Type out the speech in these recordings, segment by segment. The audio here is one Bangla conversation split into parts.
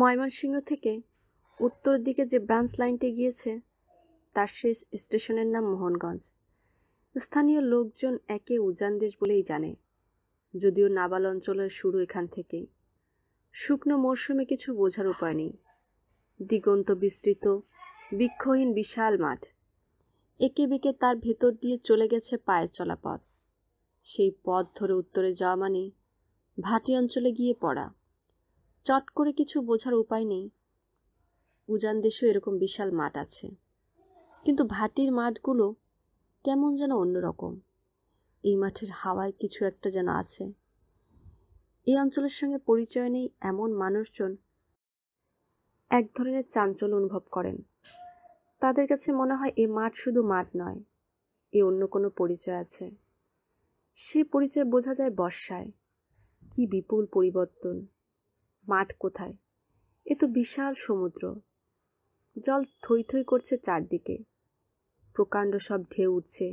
ময়মনসিংহ থেকে উত্তর দিকে যে ব্রাঞ্চ লাইনটি গিয়েছে তার শেষ স্টেশনের নাম মোহনগঞ্জ স্থানীয় লোকজন একে উজান দেশ বলেই জানে যদিও নাবাল অঞ্চলের শুরু এখান থেকেই শুকনো মরশুমে কিছু বোঝার উপায় নেই দিগন্ত বিস্তৃত বৃক্ষহীন বিশাল মাঠ একে বেঁকে তার ভেতর দিয়ে চলে গেছে পায়ের চলা পথ সেই পথ ধরে উত্তরে যাওয়া মানে ভাটি অঞ্চলে গিয়ে পড়া চট করে কিছু বোঝার উপায় নেই উজান দেশেও এরকম বিশাল মাঠ আছে কিন্তু ভাটির মাঠগুলো কেমন যেন অন্যরকম এই মাঠের হাওয়ায় কিছু একটা যেন আছে এই অঞ্চলের সঙ্গে পরিচয় নেই এমন মানুষজন এক ধরনের চাঞ্চল অনুভব করেন তাদের কাছে মনে হয় এ মাঠ শুধু মাঠ নয় এ অন্য কোনো পরিচয় আছে সে পরিচয় বোঝা যায় বর্ষায় কি বিপুল পরিবর্তন মাঠ কোথায় এ তো বিশাল সমুদ্র জল থই থই করছে চারদিকে প্রকাণ্ড সব ঢেউ উঠছে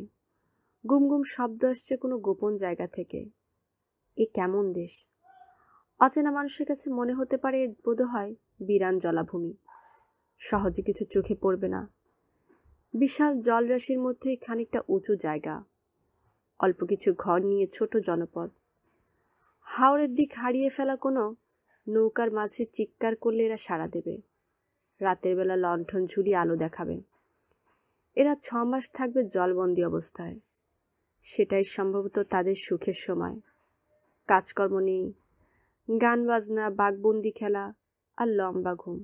গুমগুম শব্দ আসছে কোনো গোপন জায়গা থেকে এ কেমন দেশ অচেনা মানুষের কাছে মনে হতে পারে বোধ হয় বিরান জলাভূমি সহজে কিছু চোখে পড়বে না বিশাল জলরাশির মধ্যে খানিকটা উঁচু জায়গা অল্প কিছু ঘর নিয়ে ছোট জনপদ হাওড়ের দিক হারিয়ে ফেলা কোনো নৌকার মাঝে চিৎকার করলে এরা সাড়া দেবে রাতের বেলা লণ্ঠন ঝুড়ি আলো দেখাবে এরা ছ মাস থাকবে জলবন্দি অবস্থায় সেটাই সম্ভবত তাদের সুখের সময় কাজকর্ম নেই গান বাজনা বাঘবন্দি খেলা আর লম্বা ঘুম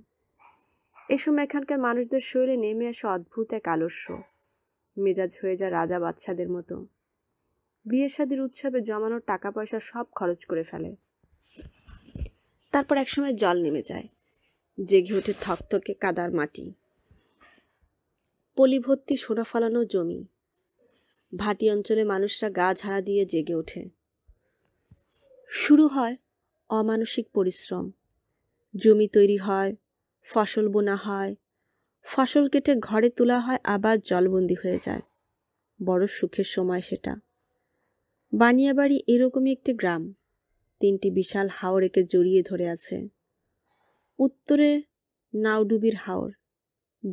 এসব এখানকার মানুষদের শরীরে নেমে আসে অদ্ভুত এক আলস্য মেজাজ হয়ে যায় রাজা বাচ্চাদের মতো বিয়ে শাদির উৎসবে জমানো টাকা পয়সা সব খরচ করে ফেলে তারপর একসময় জল নেমে যায় জেগে ওঠে থকথকে কাদার মাটি পলি ভর্তি সোনা ফলানো জমি ভাটি অঞ্চলে মানুষরা গা ঝাড়া দিয়ে জেগে ওঠে শুরু হয় অমানসিক পরিশ্রম জমি তৈরি হয় ফসল বোনা হয় ফসল কেটে ঘরে তোলা হয় আবার জলবন্দি হয়ে যায় বড় সুখের সময় সেটা বানিয়াবাড়ি এরকমই একটি গ্রাম তিনটি বিশাল হাওর একে জড়িয়ে ধরে আছে উত্তরে নাওডুবির হাওর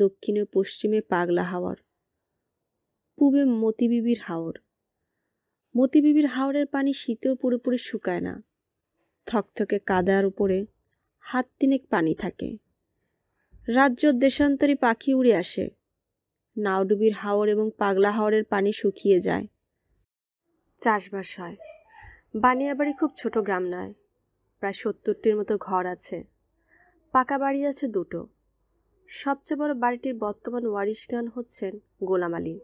দক্ষিণে পশ্চিমে পাগলা হাওয়ার পূবে মতিবিবির হাওর মতিবিবির হাওরের পানি শীতেও পুরোপুরি শুকায় না থকথকে কাদার উপরে হাত তিনেক পানি থাকে রাজ্য দেশান্তরী পাখি উড়ে আসে নাওডুবির হাওর এবং পাগলা হাওরের পানি শুকিয়ে যায় চাষবাস হয় বানিয়াবাড়ি খুব ছোট গ্রাম নয় প্রায় সত্তরটির মতো ঘর আছে পাকা বাড়ি আছে দুটো সবচেয়ে বড় বাড়িটির বর্তমান ওয়ারিশগান হচ্ছেন গোলাম আলী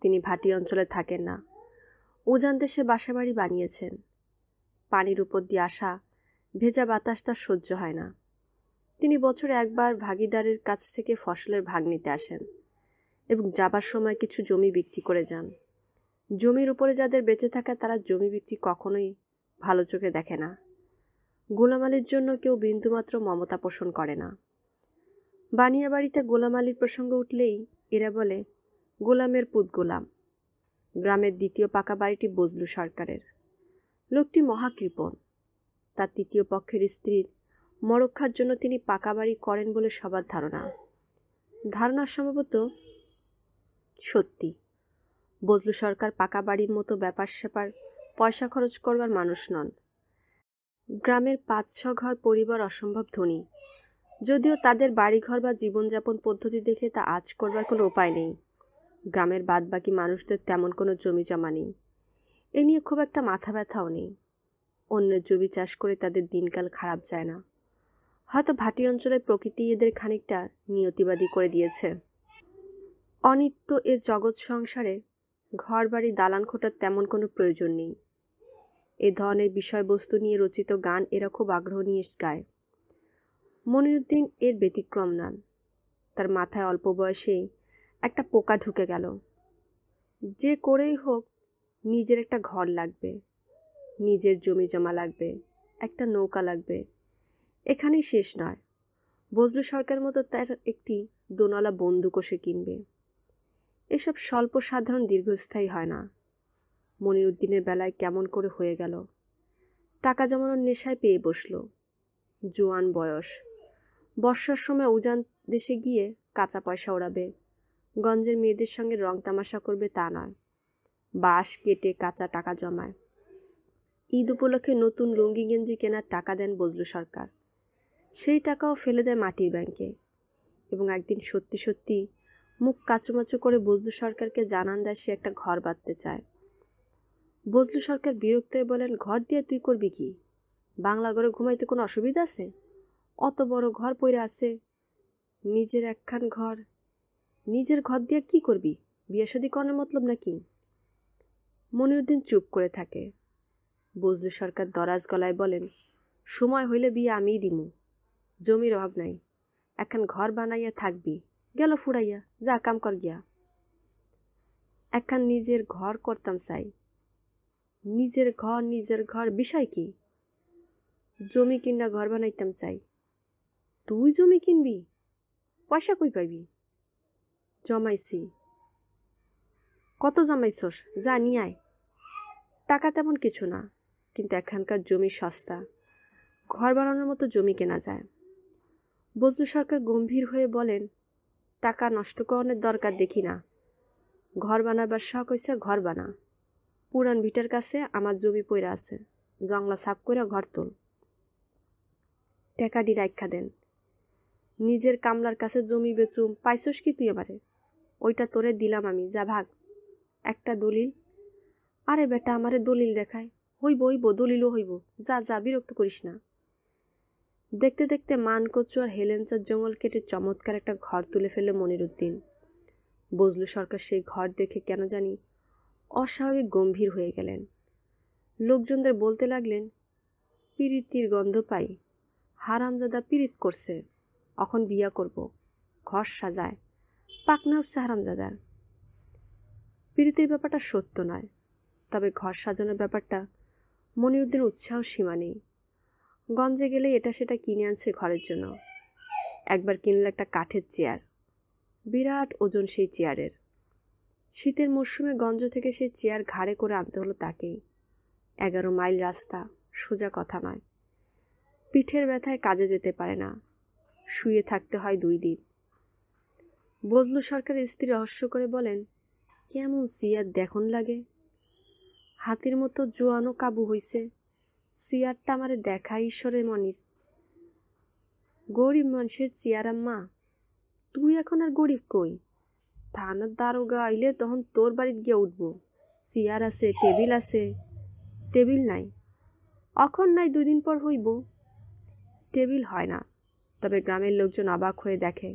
তিনি ভাটি অঞ্চলে থাকেন না উজান দেশে বাসা বাড়ি বানিয়েছেন পানির উপর দিয়ে আসা ভেজা বাতাস তার সহ্য হয় না তিনি বছরে একবার ভাগিদারের কাছ থেকে ফসলের ভাগ নিতে আসেন এবং যাবার সময় কিছু জমি বিক্রি করে যান জমির উপরে যাদের বেঁচে থাকে তারা জমি বিক্রি কখনোই ভালো চোখে দেখে না গোলাম জন্য কেউ বিন্দুমাত্র মমতা পোষণ করে না বানিয়া বাড়িতে গোলামালির প্রসঙ্গ উঠলেই এরা বলে গোলামের পুত গোলাম গ্রামের দ্বিতীয় পাকা বাড়িটি বজলু সরকারের লোকটি মহাকৃপণ তার তৃতীয় পক্ষের স্ত্রীর মরক্ষার জন্য তিনি পাকা বাড়ি করেন বলে সবার ধারণা ধারণা সম্ভবত সত্যি বজলু সরকার পাকা বাড়ির মতো ব্যাপার স্যাপার পয়সা খরচ করবার মানুষ নন গ্রামের পাঁচ ছ ঘর পরিবার অসম্ভব ধনী যদিও তাদের বাড়িঘর বা জীবনযাপন পদ্ধতি দেখে তা আজ করবার কোনো উপায় নেই গ্রামের বাদবাকি মানুষদের তেমন কোনো জমি জমা নেই এ নিয়ে খুব একটা মাথা ব্যথাও নেই অন্যের জমি চাষ করে তাদের দিনকাল খারাপ যায় না হয়তো ভাটি অঞ্চলে প্রকৃতি এদের খানিকটা নিয়তিবাদী করে দিয়েছে অনিত্য এ জগৎ সংসারে ঘর বাড়ি দালান খোটার তেমন কোনো প্রয়োজন নেই এ ধরনের বিষয়বস্তু নিয়ে রচিত গান এরা খুব আগ্রহ নিয়ে গায় মনিরুদ্দিন এর ব্যতিক্রম নান তার মাথায় অল্প বয়সেই একটা পোকা ঢুকে গেল যে করেই হোক নিজের একটা ঘর লাগবে নিজের জমি জমা লাগবে একটা নৌকা লাগবে এখানেই শেষ নয় বজলু সরকার মতো তার একটি দোনলা বন্দুকও সে কিনবে এসব স্বল্প সাধারণ দীর্ঘস্থায়ী হয় না মনিরুদ্দিনের বেলায় কেমন করে হয়ে গেল টাকা জমানোর নেশায় পেয়ে বসল জোয়ান বয়স বর্ষার সময় উজান দেশে গিয়ে কাঁচা পয়সা ওড়াবে গঞ্জের মেয়েদের সঙ্গে রং তামাশা করবে তা নয় বাঁশ কেটে কাঁচা টাকা জমায় ঈদ উপলক্ষে নতুন লুঙ্গি গেঞ্জি কেনার টাকা দেন বজলু সরকার সেই টাকাও ফেলে দেয় মাটির ব্যাংকে এবং একদিন সত্যি সত্যি মুখ কাচুমাচু করে বজলু সরকারকে জানান দেয় সে একটা ঘর বাঁধতে চায় বজলু সরকার বিরক্ত হয়ে বলেন ঘর দিয়ে তুই করবি কি বাংলা ঘরে ঘুমাইতে কোনো অসুবিধা আছে অত বড় ঘর পড়ে আছে নিজের একখান ঘর নিজের ঘর দিয়ে কি করবি বিয়ে শাদি করার মতলব নাকি মনিরুদ্দিন চুপ করে থাকে বজলু সরকার দরাজ গলায় বলেন সময় হইলে বিয়ে আমিই দিমু জমির অভাব নাই একখান ঘর বানাইয়া থাকবি গেল ফুরাইয়া যা কাম কর গিয়া একখান নিজের ঘর করতাম চাই নিজের ঘর নিজের ঘর বিষয় কি জমি কিনা ঘর বানাইতাম চাই তুই জমি কিনবি পয়সা কই পাইবি জমাইছি কত জমাইছস যা নিয়ে আয় টাকা তেমন কিছু না কিন্তু এখানকার জমি সস্তা ঘর বানানোর মতো জমি কেনা যায় বজলু সরকার গম্ভীর হয়ে বলেন টাকা নষ্ট করানোর দরকার দেখি না ঘর বানাবার শখ হয়েছে ঘর বানা পুরান ভিটার কাছে আমার জমি পইরা আছে জংলা সাফ করে ঘর তোল টেকাডি রাখা দেন নিজের কামলার কাছে জমি বেচুম পাইছস কি তুই এবারে ওইটা তোরে দিলাম আমি যা ভাগ একটা দলিল আরে বেটা আমারে দলিল দেখায় হইব হইব দলিলও হইব যা যা বিরক্ত করিস না দেখতে দেখতে মানকচু আর হেলেনচার জঙ্গল কেটে চমৎকার একটা ঘর তুলে ফেলল মনিরুদ্দিন বজলু সরকার সেই ঘর দেখে কেন জানি অস্বাভাবিক গম্ভীর হয়ে গেলেন লোকজনদের বলতে লাগলেন পিরিতির গন্ধ পাই হারামজাদা পিরিত করছে এখন বিয়া করব ঘর সাজায় পাকনা উঠছে হারামজাদার পিরিতির ব্যাপারটা সত্য নয় তবে ঘর সাজানোর ব্যাপারটা মনিরুদ্দিন উৎসাহ সীমা নেই গঞ্জে গেলে এটা সেটা কিনে আনছে ঘরের জন্য একবার কিনল একটা কাঠের চেয়ার বিরাট ওজন সেই চেয়ারের শীতের মরশুমে গঞ্জ থেকে সেই চেয়ার ঘাড়ে করে আনতে হলো তাকেই এগারো মাইল রাস্তা সোজা কথা নয় পিঠের ব্যথায় কাজে যেতে পারে না শুয়ে থাকতে হয় দুই দিন বজলু সরকার স্ত্রী রহস্য করে বলেন কেমন সিয়ার দেখন লাগে হাতির মতো জোয়ানো কাবু হইছে চেয়ারটা আমার দেখা ঈশ্বরের মনির গরিব মানুষের চেয়ার আম্মা তুই এখন আর গরিব কই থানার দারোগা আইলে তখন তোর বাড়িতে গিয়ে উঠবো চেয়ার আছে টেবিল আছে টেবিল নাই অখন নাই দুই দিন পর হইব টেবিল হয় না তবে গ্রামের লোকজন অবাক হয়ে দেখে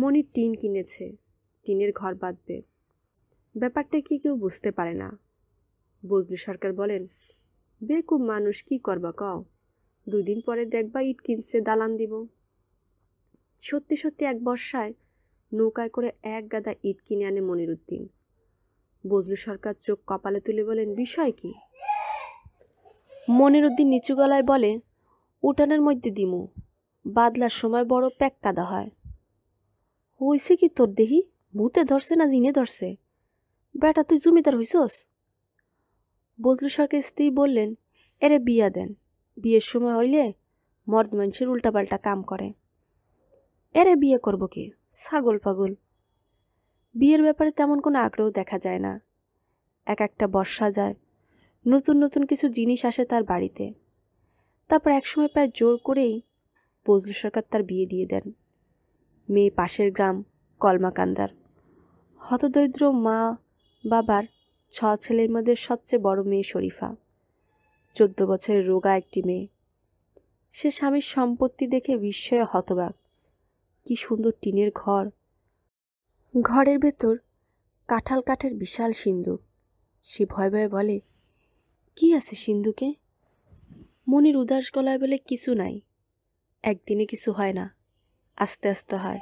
মনির টিন কিনেছে টিনের ঘর বাঁধবে ব্যাপারটা কি কেউ বুঝতে পারে না বজলু সরকার বলেন বেকুব মানুষ কি করবা কও দুই দিন পরে দেখবা ইট কিনছে দালান দিব সত্যি সত্যি এক বর্ষায় নৌকায় করে এক গাদা ইট কিনে আনে মনিরুদ্দিন বজলু সরকার চোখ কপালে তুলে বলেন বিষয় কি মনিরুদ্দিন নিচু গলায় বলে উঠানের মধ্যে দিমু বাদলার সময় বড় প্যাক কাদা হয় হইছে কি তোর দেহি ভূতে ধরছে না জিনে ধরছে বেটা তুই জমিদার হইছস বজলু সরকার স্ত্রী বললেন এরে বিয়া দেন বিয়ের সময় হইলে মর্দ মানুষের উল্টাপাল্টা কাম করে এরে বিয়ে করব কি ছাগল পাগল বিয়ের ব্যাপারে তেমন কোনো আগ্রহ দেখা যায় না এক একটা বর্ষা যায় নতুন নতুন কিছু জিনিস আসে তার বাড়িতে তারপর একসময় প্রায় জোর করেই বজলু সরকার তার বিয়ে দিয়ে দেন মেয়ে পাশের গ্রাম কলমাকান্দার হতদরিদ্র মা বাবার ছ ছেলের মধ্যে সবচেয়ে বড় মেয়ে শরীফা চোদ্দ বছরের রোগা একটি মেয়ে সে স্বামীর সম্পত্তি দেখে বিস্ময়ে হতবাক কি সুন্দর টিনের ঘর ঘরের ভেতর কাঁঠাল কাঠের বিশাল সিন্ধুক সে ভয় ভয়ে বলে কি আছে সিন্ধুকে মনির উদাস গলায় বলে কিছু নাই একদিনে কিছু হয় না আস্তে আস্তে হয়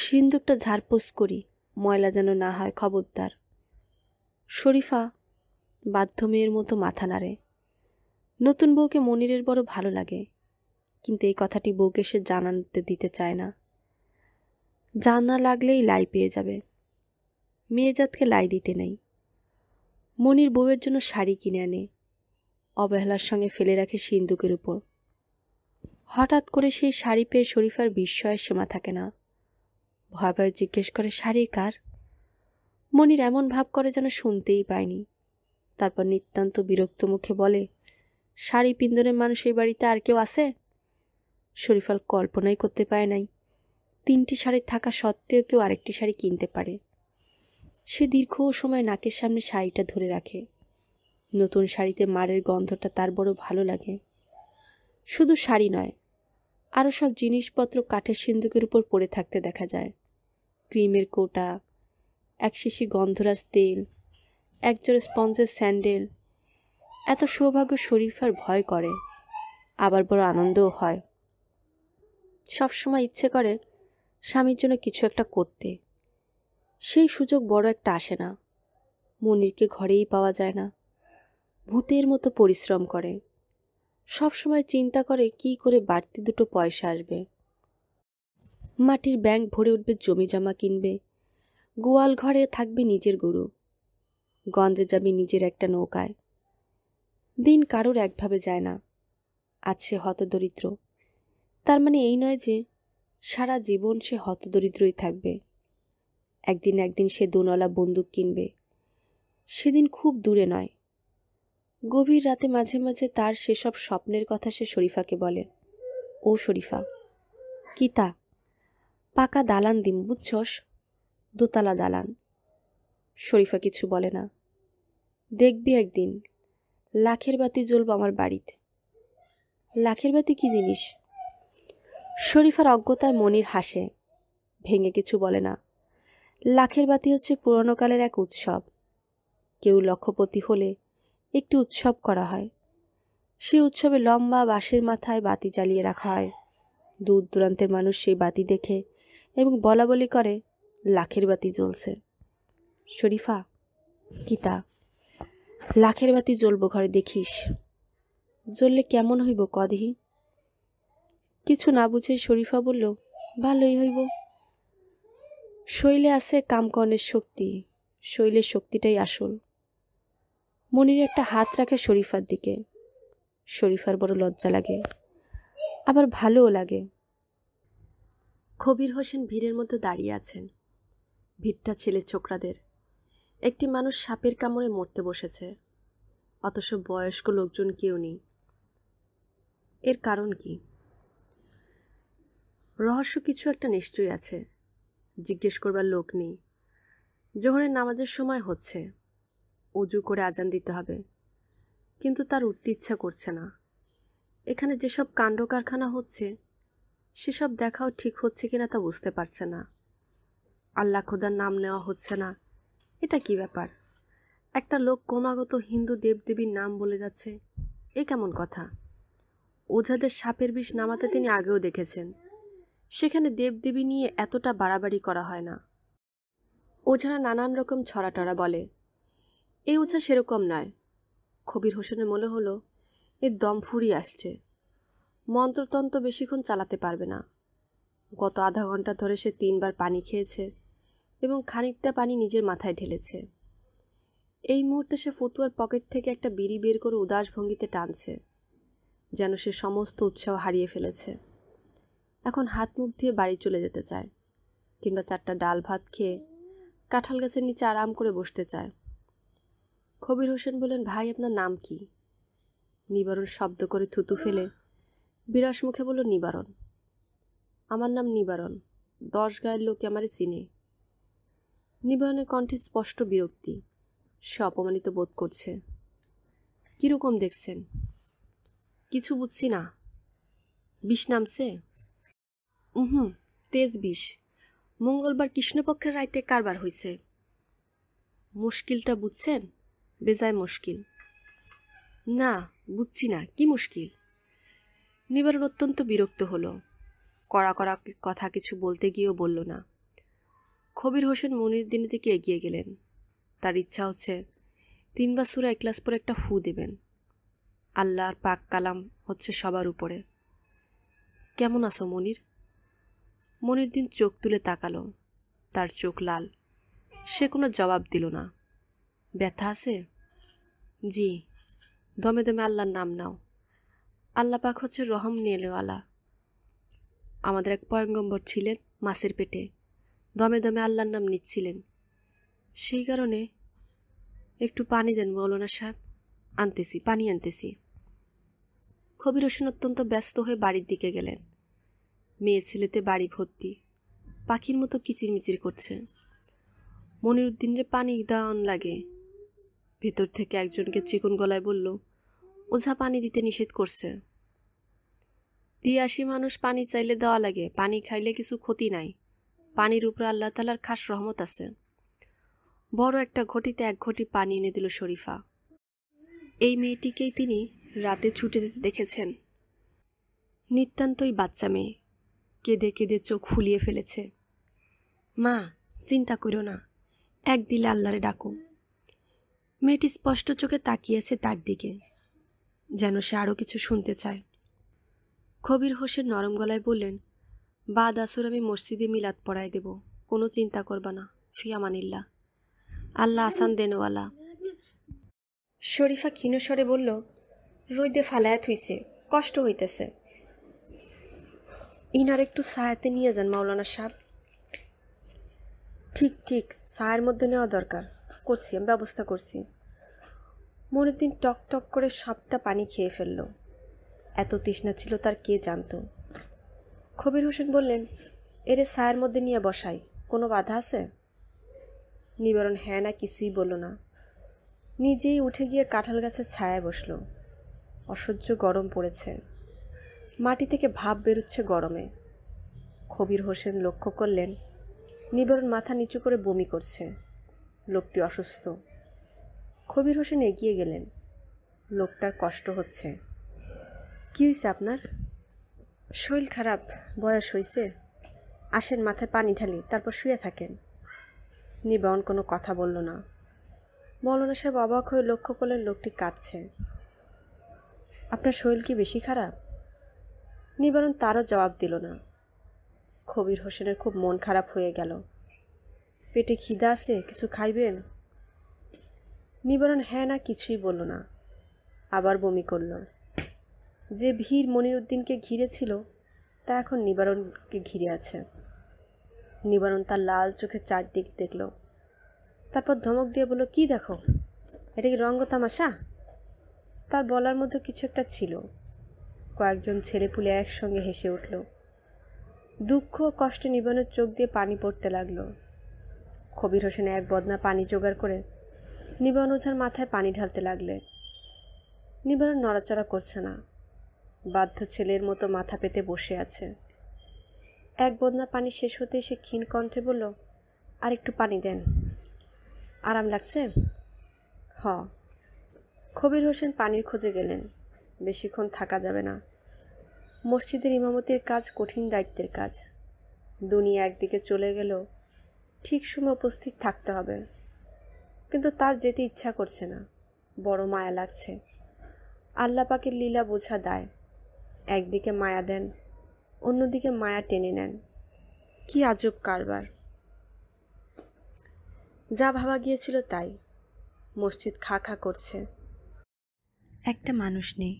সিন্ধুকটা ঝাড়পোস করি ময়লা যেন না হয় খবরদার শরীফা বাধ্য মেয়ের মতো মাথা নাড়ে নতুন বউকে মনিরের বড় ভালো লাগে কিন্তু এই কথাটি বউকে সে জানাতে দিতে চায় না জানা লাগলেই লাই পেয়ে যাবে মেয়েজাতকে লাই দিতে নেই মনির বউয়ের জন্য শাড়ি কিনে আনে অবহেলার সঙ্গে ফেলে রাখে সিন্দুকের উপর হঠাৎ করে সেই শাড়ি পেয়ে শরীফার বিস্ময়ের সীমা থাকে না ভয় ভয় জিজ্ঞেস করে শাড়ি কার মনির এমন ভাব করে যেন শুনতেই পায়নি তারপর নিতান্ত বিরক্ত মুখে বলে শাড়ি পিন্দনের মানুষের বাড়িতে আর কেউ আছে শরীফাল কল্পনাই করতে পায় নাই তিনটি শাড়ি থাকা সত্ত্বেও কেউ আরেকটি শাড়ি কিনতে পারে সে দীর্ঘ সময় নাকের সামনে শাড়িটা ধরে রাখে নতুন শাড়িতে মারের গন্ধটা তার বড় ভালো লাগে শুধু শাড়ি নয় আরও সব জিনিসপত্র কাঠের সিন্দুকের উপর পড়ে থাকতে দেখা যায় ক্রিমের কোটা এক শিশি গন্ধরাজ তেল একজোড় স্পঞ্জের স্যান্ডেল এত সৌভাগ্য শরীফার ভয় করে আবার বড় আনন্দও হয় সবসময় ইচ্ছে করে স্বামীর জন্য কিছু একটা করতে সেই সুযোগ বড় একটা আসে না মনিরকে ঘরেই পাওয়া যায় না ভূতের মতো পরিশ্রম করে সবসময় চিন্তা করে কি করে বাড়তি দুটো পয়সা আসবে মাটির ব্যাংক ভরে উঠবে জমি জমা কিনবে গোয়াল ঘরে থাকবে নিজের গরু গঞ্জে যাবে নিজের একটা নৌকায় দিন কারোর একভাবে যায় না আজ সে হতদরিদ্র তার মানে এই নয় যে সারা জীবন সে হতদরিদ্রই থাকবে একদিন একদিন সে দোনলা বন্দুক কিনবে সেদিন খুব দূরে নয় গভীর রাতে মাঝে মাঝে তার সেসব স্বপ্নের কথা সে শরীফাকে বলে ও শরীফা কিতা পাকা দালান দিম বুঝছস দোতলা দালান শরীফা কিছু বলে না দেখবি একদিন লাখের বাতি জ্বলব আমার বাড়িতে লাখের বাতি কী জিনিস শরীফার অজ্ঞতায় মনির হাসে ভেঙে কিছু বলে না লাখের বাতি হচ্ছে পুরনোকালের এক উৎসব কেউ লক্ষ্যপতি হলে একটি উৎসব করা হয় সেই উৎসবে লম্বা বাঁশের মাথায় বাতি জ্বালিয়ে রাখা হয় দূর দূরান্তের মানুষ সেই বাতি দেখে এবং বলা বলি করে লাখের বাতি জ্বলছে শরীফা কিতা লাখের বাতি জ্বলবো ঘরে দেখিস জ্বললে কেমন হইব কদেহি কিছু না বুঝে শরীফা বলল ভালোই হইব শৈলে আছে কামকনের শক্তি শৈলের শক্তিটাই আসল মনির একটা হাত রাখে শরীফার দিকে শরীফার বড় লজ্জা লাগে আবার ভালোও লাগে খবির হোসেন ভিড়ের মধ্যে দাঁড়িয়ে আছেন ভিটটা ছেলে ছোকরাদের একটি মানুষ সাপের কামড়ে মরতে বসেছে অথচ বয়স্ক লোকজন কেউ নেই এর কারণ কি রহস্য কিছু একটা নিশ্চয়ই আছে জিজ্ঞেস করবার লোক নেই জোহরের নামাজের সময় হচ্ছে উজু করে আজান দিতে হবে কিন্তু তার উঠতে ইচ্ছা করছে না এখানে যেসব কাণ্ড কারখানা হচ্ছে সেসব দেখাও ঠিক হচ্ছে কিনা তা বুঝতে পারছে না আল্লাহ খোদার নাম নেওয়া হচ্ছে না এটা কি ব্যাপার একটা লোক ক্রমাগত হিন্দু দেবদেবীর নাম বলে যাচ্ছে এ কেমন কথা ওঝাদের সাপের বিষ নামাতে তিনি আগেও দেখেছেন সেখানে দেবদেবী নিয়ে এতটা বাড়াবাড়ি করা হয় না ওঝারা নানান রকম ছড়াটরা বলে এই ওঝা সেরকম নয় খবির হোসেনের মনে হলো এর দম ফুরিয়ে আসছে মন্ত্রতন্ত্র বেশিক্ষণ চালাতে পারবে না গত আধা ঘন্টা ধরে সে তিনবার পানি খেয়েছে এবং খানিকটা পানি নিজের মাথায় ঢেলেছে এই মুহূর্তে সে ফতুয়ার পকেট থেকে একটা বিড়ি বের করে উদাস ভঙ্গিতে টানছে যেন সে সমস্ত উৎসাহ হারিয়ে ফেলেছে এখন হাত মুখ দিয়ে বাড়ি চলে যেতে চায় কিংবা চারটা ডাল ভাত খেয়ে কাঁঠাল গাছের নিচে আরাম করে বসতে চায় খবির হোসেন বলেন ভাই আপনার নাম কি নিবারণ শব্দ করে থুতু ফেলে বিরাস মুখে বলল নিবারণ আমার নাম নিবারণ দশ গায়ের লোকে আমারে চিনে নিবারণের কণ্ঠে স্পষ্ট বিরক্তি সে অপমানিত বোধ করছে কীরকম দেখছেন কিছু বুঝছি না বিষ নামছে হুম তেজ বিষ মঙ্গলবার কৃষ্ণপক্ষের রাইতে কারবার হয়েছে মুশকিলটা বুঝছেন বেজায় মুশকিল না বুঝছি না কি মুশকিল নিবারণ অত্যন্ত বিরক্ত হলো কড়া কড়া কথা কিছু বলতে গিয়েও বলল না খবির হোসেন মনিরুদ্দিনের দিকে এগিয়ে গেলেন তার ইচ্ছা হচ্ছে তিনবার সুরা ক্লাস পরে একটা ফু দেবেন আল্লাহর পাক কালাম হচ্ছে সবার উপরে কেমন আছো মনির দিন চোখ তুলে তাকালো তার চোখ লাল সে কোনো জবাব দিল না ব্যথা আছে জি দমে দমে আল্লাহর নাম নাও আল্লাহ পাক হচ্ছে রহম নিয়েলেওয়ালা আমাদের এক পয়ঙ্গম্বর ছিলেন মাছের পেটে দমে দমে আল্লাহর নাম নিচ্ছিলেন সেই কারণে একটু পানি দেন মৌলানা সাহেব আনতেছি পানি আনতেছি কবির হোসেন অত্যন্ত ব্যস্ত হয়ে বাড়ির দিকে গেলেন মেয়ে ছেলেতে বাড়ি ভর্তি পাখির মতো কিচিরমিচির করছে যে পানি দান লাগে ভেতর থেকে একজনকে চিকন গলায় বলল ওঝা পানি দিতে নিষেধ করছে দিয়ে আসি মানুষ পানি চাইলে দেওয়া লাগে পানি খাইলে কিছু ক্ষতি নাই পানির উপরে আল্লাহ তালার খাস রহমত আছে বড় একটা ঘটিতে এক ঘটি পানি এনে দিল শরীফা এই মেয়েটিকেই তিনি রাতে ছুটে যেতে দেখেছেন নিতান্তই বাচ্চা মেয়ে কেঁদে কেঁদে চোখ ফুলিয়ে ফেলেছে মা চিন্তা করো না এক দিলে আল্লাহরে ডাকো মেয়েটি স্পষ্ট চোখে তাকিয়েছে তার দিকে যেন সে আরও কিছু শুনতে চায় খবির হোসেন নরম গলায় বললেন বাদ আসর আমি মসজিদে মিলাদ পড়াই দেব কোনো চিন্তা করবা না ফিয়ামানিল্লা আল্লাহ আসান দেনওয়ালা শরীফা ক্ষীণস্বরে বলল রইদে ফালায়াত হইছে কষ্ট হইতেছে ইনার একটু সায়াতে নিয়ে যান মাওলানা সাহেব ঠিক ঠিক সায়ের মধ্যে নেওয়া দরকার করছি আমি ব্যবস্থা করছি মনের দিন টক টক করে সবটা পানি খেয়ে ফেলল এত তৃষ্ণা ছিল তার কে জানতো খবির হোসেন বললেন এরে সায়ের মধ্যে নিয়ে বসাই কোনো বাধা আছে নিবারণ হ্যাঁ না কিছুই বলল না নিজেই উঠে গিয়ে কাঁঠাল গাছের ছায়ায় বসল অসহ্য গরম পড়েছে মাটি থেকে ভাব বেরোচ্ছে গরমে খবির হোসেন লক্ষ্য করলেন নিবারণ মাথা নিচু করে বমি করছে লোকটি অসুস্থ খবির হোসেন এগিয়ে গেলেন লোকটার কষ্ট হচ্ছে কী হয়েছে আপনার শরীর খারাপ বয়স হইছে আসেন মাথায় পানি ঢালি তারপর শুয়ে থাকেন নিবন কোনো কথা বলল না মৌলানা সাহেব অবাক হয়ে লক্ষ্য করলেন লোকটি কাঁদছে আপনার শরীর কি বেশি খারাপ নিবারণ তারও জবাব দিল না খবির হোসেনের খুব মন খারাপ হয়ে গেল পেটে খিদা আছে কিছু খাইবেন নিবারণ হ্যাঁ না কিছুই বলল না আবার বমি করলো যে ভিড় মনিরুদ্দিনকে ঘিরেছিল তা এখন নিবারণকে ঘিরে আছে নিবারণ তার লাল চোখে চারদিক দেখল তারপর ধমক দিয়ে বলল কি দেখো এটা কি রঙ্গ তামাশা তার বলার মধ্যে কিছু একটা ছিল কয়েকজন ছেলেপুলে একসঙ্গে হেসে উঠল দুঃখ কষ্টে নিবারণের চোখ দিয়ে পানি পড়তে লাগলো কবির হোসেন এক বদনা পানি জোগাড় করে নিবারণ ওঝার মাথায় পানি ঢালতে লাগলে নিবারণ নড়াচড়া করছে না বাধ্য ছেলের মতো মাথা পেতে বসে আছে এক বদনা পানি শেষ হতে সে ক্ষীণ কণ্ঠে বলল আর একটু পানি দেন আরাম লাগছে হ খবির হোসেন পানির খোঁজে গেলেন বেশিক্ষণ থাকা যাবে না মসজিদের ইমামতির কাজ কঠিন দায়িত্বের কাজ দুনিয়া একদিকে চলে গেল ঠিক সময় উপস্থিত থাকতে হবে কিন্তু তার যেতে ইচ্ছা করছে না বড় মায়া লাগছে আল্লাপাকের লীলা বোঝা দায় একদিকে মায়া দেন অন্যদিকে মায়া টেনে নেন কি আজব কারবার যা ভাবা গিয়েছিল তাই মসজিদ খা খা করছে একটা মানুষ নেই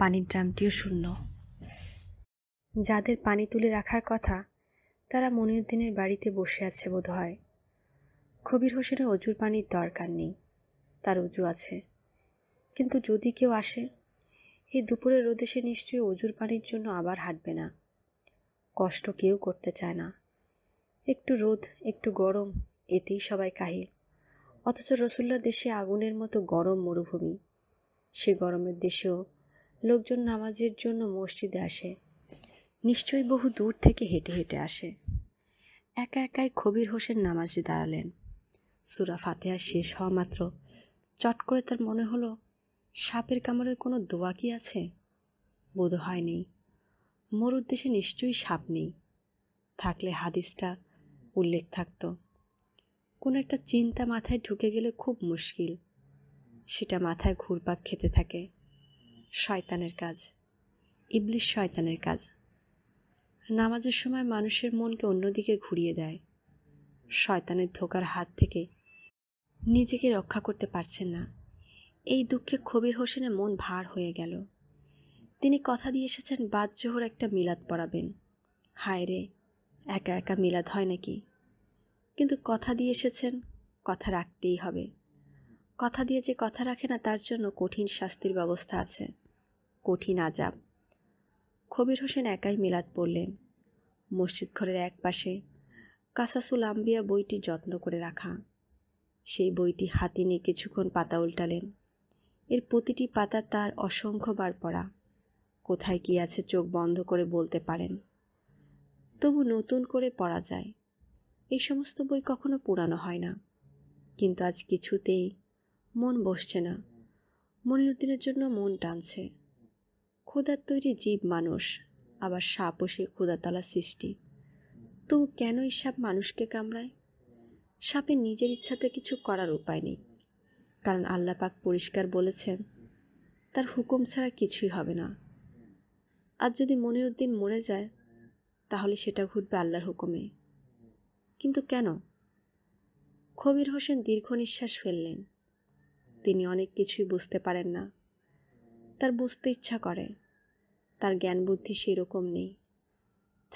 পানির ড্রামটিও শূন্য যাদের পানি তুলে রাখার কথা তারা মনিরুদ্দিনের বাড়িতে বসে আছে বোধ হয় কবির হোসেনের অজুর পানির দরকার নেই তার উজু আছে কিন্তু যদি কেউ আসে এই দুপুরে রোদে সে নিশ্চয়ই অজুর পানির জন্য আবার হাঁটবে না কষ্ট কেউ করতে চায় না একটু রোদ একটু গরম এতেই সবাই কাহিল অথচ রসুল্লা দেশে আগুনের মতো গরম মরুভূমি সে গরমের দেশেও লোকজন নামাজের জন্য মসজিদে আসে নিশ্চয়ই বহু দূর থেকে হেঁটে হেঁটে আসে একা একাই খবির হোসেন নামাজে দাঁড়ালেন সুরা ফাতেহা শেষ হওয়া মাত্র চট করে তার মনে হলো সাপের কামড়ের কোনো দোয়া কি আছে বোধ হয় নেই মোর উদ্দেশ্যে নিশ্চয়ই সাপ নেই থাকলে হাদিসটা উল্লেখ থাকত কোনো একটা চিন্তা মাথায় ঢুকে গেলে খুব মুশকিল সেটা মাথায় ঘুরপাক খেতে থাকে শয়তানের কাজ ইবলিশ শয়তানের কাজ নামাজের সময় মানুষের মনকে অন্যদিকে ঘুরিয়ে দেয় শয়তানের ধোকার হাত থেকে নিজেকে রক্ষা করতে পারছেন না এই দুঃখে খবির হোসেনের মন ভার হয়ে গেল তিনি কথা দিয়ে এসেছেন বাদজোহর একটা মিলাদ পড়াবেন হায় রে একা একা মিলাদ হয় নাকি কিন্তু কথা দিয়ে এসেছেন কথা রাখতেই হবে কথা দিয়ে যে কথা রাখে না তার জন্য কঠিন শাস্তির ব্যবস্থা আছে কঠিন আজাব খবির হোসেন একাই মিলাদ পড়লেন মসজিদ ঘরের এক পাশে কাসাসুল আম্বিয়া বইটি যত্ন করে রাখা সেই বইটি হাতে নিয়ে কিছুক্ষণ পাতা উল্টালেন এর প্রতিটি পাতা তার অসংখ্যবার পড়া কোথায় কি আছে চোখ বন্ধ করে বলতে পারেন তবু নতুন করে পড়া যায় এই সমস্ত বই কখনো পুরানো হয় না কিন্তু আজ কিছুতেই মন বসছে না মনিরুদ্দিনের জন্য মন টানছে ক্ষুদার তৈরি জীব মানুষ আবার সাপও সে ক্ষুদাতলা সৃষ্টি তবু কেন এই সাপ মানুষকে কামড়ায় সাপের নিজের ইচ্ছাতে কিছু করার উপায় নেই কারণ আল্লাহ পাক পরিষ্কার বলেছেন তার হুকুম ছাড়া কিছুই হবে না আর যদি মনিউদ্দিন মরে যায় তাহলে সেটা ঘটবে আল্লাহর হুকুমে কিন্তু কেন খবির হোসেন দীর্ঘ নিঃশ্বাস ফেললেন তিনি অনেক কিছুই বুঝতে পারেন না তার বুঝতে ইচ্ছা করে তার জ্ঞান বুদ্ধি সেরকম নেই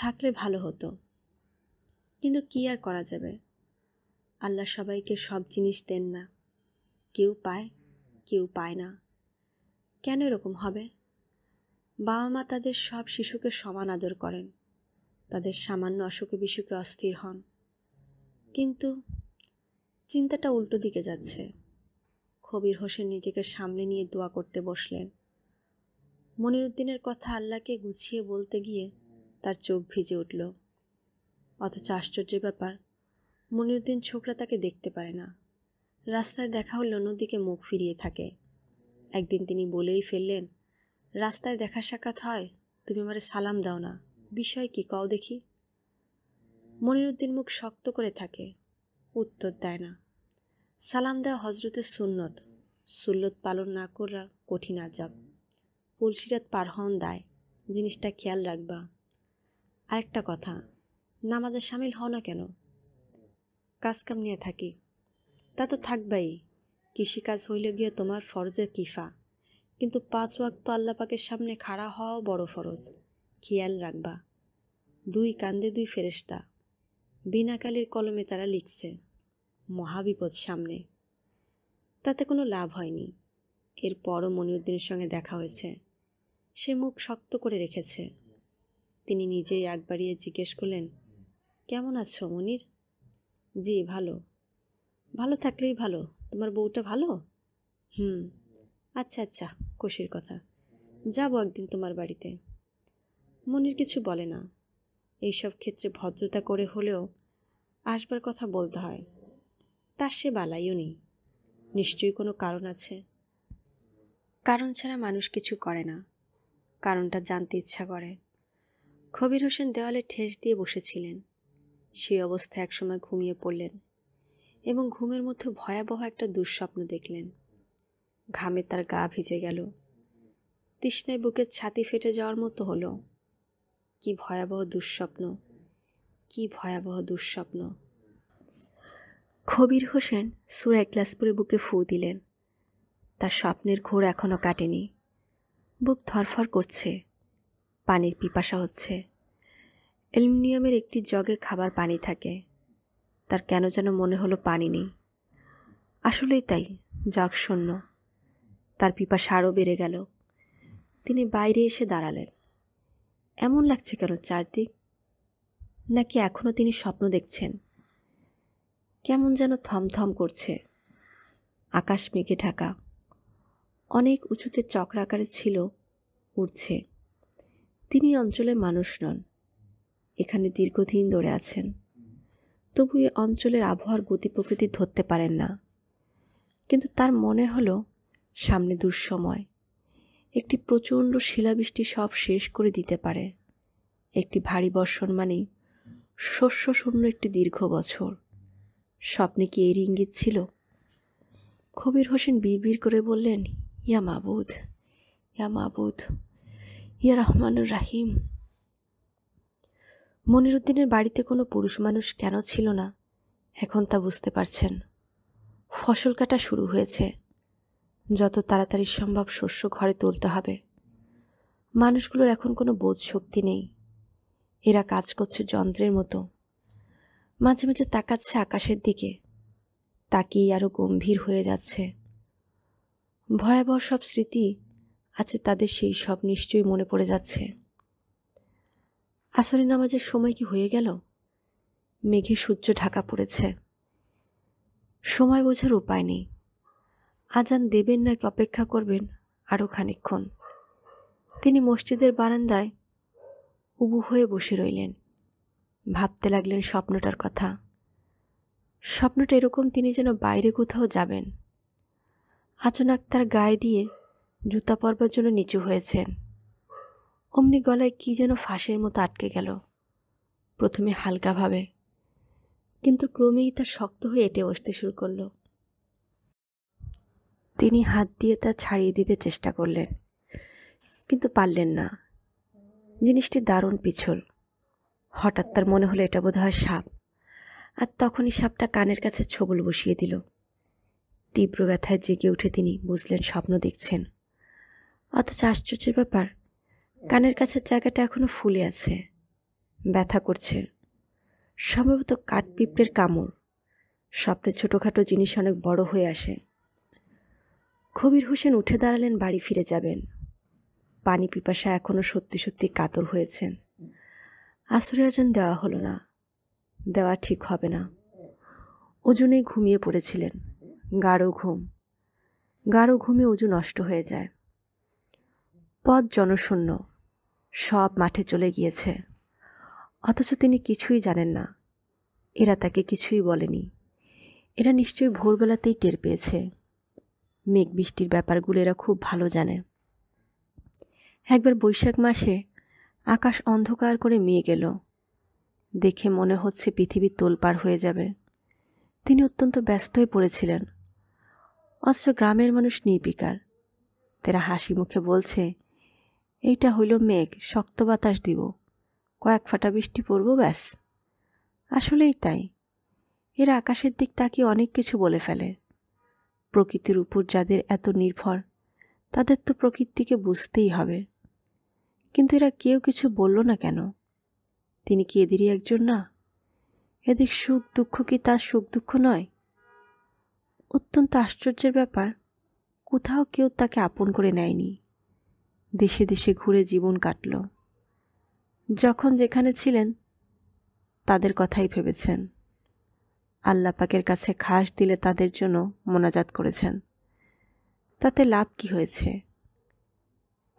থাকলে ভালো হতো কিন্তু কী আর করা যাবে আল্লাহ সবাইকে সব জিনিস দেন না কেউ পায় কেউ পায় না কেন এরকম হবে বাবা মা তাদের সব শিশুকে সমান আদর করেন তাদের সামান্য অসুখে বিসুখে অস্থির হন কিন্তু চিন্তাটা উল্টো দিকে যাচ্ছে খবির হোসেন নিজেকে সামলে নিয়ে দোয়া করতে বসলেন মনিরুদ্দিনের কথা আল্লাহকে গুছিয়ে বলতে গিয়ে তার চোখ ভিজে উঠল অথচ আশ্চর্যের ব্যাপার মনিরুদ্দিন ছোকরা তাকে দেখতে পারে না রাস্তায় দেখা হলে অন্যদিকে মুখ ফিরিয়ে থাকে একদিন তিনি বলেই ফেললেন রাস্তায় দেখা সাক্ষাৎ হয় তুমি আমারে সালাম দাও না বিষয় কি কও দেখি মনিরুদ্দিন মুখ শক্ত করে থাকে উত্তর দেয় না সালাম দেওয়া হজরতের সুন্নত সুল্লত পালন না করা কঠিন আজাব পুলসিরাত পার হন দেয় জিনিসটা খেয়াল রাখবা আরেকটা কথা নামাজে সামিল হও না কেন কাজ কাম নিয়ে থাকি তা তো থাকবেই কৃষিকাজ হইলে গিয়ে তোমার ফরজের কিফা কিন্তু পাঁচ ওয়াক্ত আল্লাপাকের সামনে খাড়া হওয়াও বড় ফরজ খেয়াল রাখবা দুই কান্দে দুই ফেরেস্তা বিনাকালির কলমে তারা লিখছে মহাবিপদ সামনে তাতে কোনো লাভ হয়নি এরপরও মনিউদ্দিনের সঙ্গে দেখা হয়েছে সে মুখ শক্ত করে রেখেছে তিনি নিজেই আগ বাড়িয়ে জিজ্ঞেস করলেন কেমন আছো মনির জি ভালো ভালো থাকলেই ভালো তোমার বউটা ভালো হুম আচ্ছা আচ্ছা কোষের কথা যাব একদিন তোমার বাড়িতে মনির কিছু বলে না এইসব ক্ষেত্রে ভদ্রতা করে হলেও আসবার কথা বলতে হয় তার সে বালাইও নেই নিশ্চয়ই কোনো কারণ আছে কারণ ছাড়া মানুষ কিছু করে না কারণটা জানতে ইচ্ছা করে খবির হোসেন দেওয়ালে ঠেস দিয়ে বসেছিলেন সেই অবস্থা একসময় ঘুমিয়ে পড়লেন এবং ঘুমের মধ্যে ভয়াবহ একটা দুঃস্বপ্ন দেখলেন ঘামে তার গা ভিজে গেল তৃষ্ণায় বুকের ছাতি ফেটে যাওয়ার মতো হলো কি ভয়াবহ দুঃস্বপ্ন কি ভয়াবহ দুঃস্বপ্ন খবির হোসেন এক গ্লাস পরে বুকে ফু দিলেন তার স্বপ্নের ঘোর এখনও কাটেনি বুক ধরফর করছে পানির পিপাসা হচ্ছে অ্যালুমিনিয়ামের একটি জগে খাবার পানি থাকে তার কেন যেন মনে হলো পানি নেই আসলেই তাই জগ শূন্য তার পিপা সারও বেড়ে গেল তিনি বাইরে এসে দাঁড়ালেন এমন লাগছে কেন চারদিক নাকি এখনও তিনি স্বপ্ন দেখছেন কেমন যেন থমথম করছে আকাশ মেঘে ঢাকা অনেক উঁচুতে চক্রাকারে ছিল উঠছে তিনি অঞ্চলে মানুষ নন এখানে দীর্ঘদিন ধরে আছেন তবু এ অঞ্চলের আবহাওয়ার গতি প্রকৃতি ধরতে পারেন না কিন্তু তার মনে হলো সামনে দুঃসময় একটি প্রচণ্ড শিলাবৃষ্টি সব শেষ করে দিতে পারে একটি ভারী বর্ষণ মানে শস্য শূন্য একটি দীর্ঘ বছর স্বপ্নে কি এর ইঙ্গিত ছিল খবির হোসেন বিড় করে বললেন ইয়া মাবুদ ইয়া মাবুদ ইয়া রহমানুর রাহিম মনিরুদ্দিনের বাড়িতে কোনো পুরুষ মানুষ কেন ছিল না এখন তা বুঝতে পারছেন ফসল কাটা শুরু হয়েছে যত তাড়াতাড়ি সম্ভব শস্য ঘরে তুলতে হবে মানুষগুলোর এখন কোনো বোধ শক্তি নেই এরা কাজ করছে যন্ত্রের মতো মাঝে মাঝে তাকাচ্ছে আকাশের দিকে তাকিয়ে আরও গম্ভীর হয়ে যাচ্ছে ভয়াবহ সব স্মৃতি আছে তাদের সেই সব নিশ্চয়ই মনে পড়ে যাচ্ছে আসরে নামাজের সময় কি হয়ে গেল মেঘে সূর্য ঢাকা পড়েছে সময় বোঝার উপায় নেই আজান দেবেন নাকি অপেক্ষা করবেন আরও খানিক্ষণ তিনি মসজিদের বারান্দায় উবু হয়ে বসে রইলেন ভাবতে লাগলেন স্বপ্নটার কথা স্বপ্নটা এরকম তিনি যেন বাইরে কোথাও যাবেন আচনাক তার গায়ে দিয়ে জুতা পরবার জন্য নিচু হয়েছেন অমনি গলায় কি যেন ফাঁসের মতো আটকে গেল প্রথমে হালকাভাবে কিন্তু ক্রমেই তা শক্ত হয়ে এটে বসতে শুরু করল তিনি হাত দিয়ে তা ছাড়িয়ে দিতে চেষ্টা করলেন কিন্তু পারলেন না জিনিসটি দারুণ পিছল হঠাৎ তার মনে হলো এটা বোধ হয় সাপ আর তখনই সাপটা কানের কাছে ছবল বসিয়ে দিল তীব্র ব্যথায় জেগে উঠে তিনি বুঝলেন স্বপ্ন দেখছেন অথচ আশ্চর্যের ব্যাপার কানের কাছের জায়গাটা এখনও ফুলে আছে ব্যথা করছে সম্ভবত কাঠপিঁপড়ের কামড় স্বপ্নের ছোটোখাটো জিনিস অনেক বড় হয়ে আসে খবির হোসেন উঠে দাঁড়ালেন বাড়ি ফিরে যাবেন পানি পিপাসা এখনও সত্যি সত্যি কাতর হয়েছেন আশ্রয় আজান দেওয়া হলো না দেওয়া ঠিক হবে না ওজনেই ঘুমিয়ে পড়েছিলেন গাঢ় ঘুম গাঢ় ঘুমে ওজন নষ্ট হয়ে যায় পথ জনশূন্য সব মাঠে চলে গিয়েছে অথচ তিনি কিছুই জানেন না এরা তাকে কিছুই বলেনি এরা নিশ্চয়ই ভোরবেলাতেই টের পেয়েছে মেঘ বৃষ্টির ব্যাপারগুলো এরা খুব ভালো জানে একবার বৈশাখ মাসে আকাশ অন্ধকার করে মেয়ে গেল দেখে মনে হচ্ছে পৃথিবী তোলপাড় হয়ে যাবে তিনি অত্যন্ত ব্যস্ত হয়ে পড়েছিলেন অথচ গ্রামের মানুষ নির্বিকার তারা হাসি মুখে বলছে এইটা হইল মেঘ শক্ত বাতাস দিব কয়েক ফাটা বৃষ্টি পড়ব ব্যাস আসলেই তাই এরা আকাশের দিক তাকে অনেক কিছু বলে ফেলে প্রকৃতির উপর যাদের এত নির্ভর তাদের তো প্রকৃতিকে বুঝতেই হবে কিন্তু এরা কেউ কিছু বলল না কেন তিনি কি এদেরই একজন না এদের সুখ দুঃখ কি তার সুখ দুঃখ নয় অত্যন্ত আশ্চর্যের ব্যাপার কোথাও কেউ তাকে আপন করে নেয়নি দেশে দেশে ঘুরে জীবন কাটল যখন যেখানে ছিলেন তাদের কথাই ভেবেছেন আল্লাহ পাকের কাছে খাস দিলে তাদের জন্য মোনাজাত করেছেন তাতে লাভ কি হয়েছে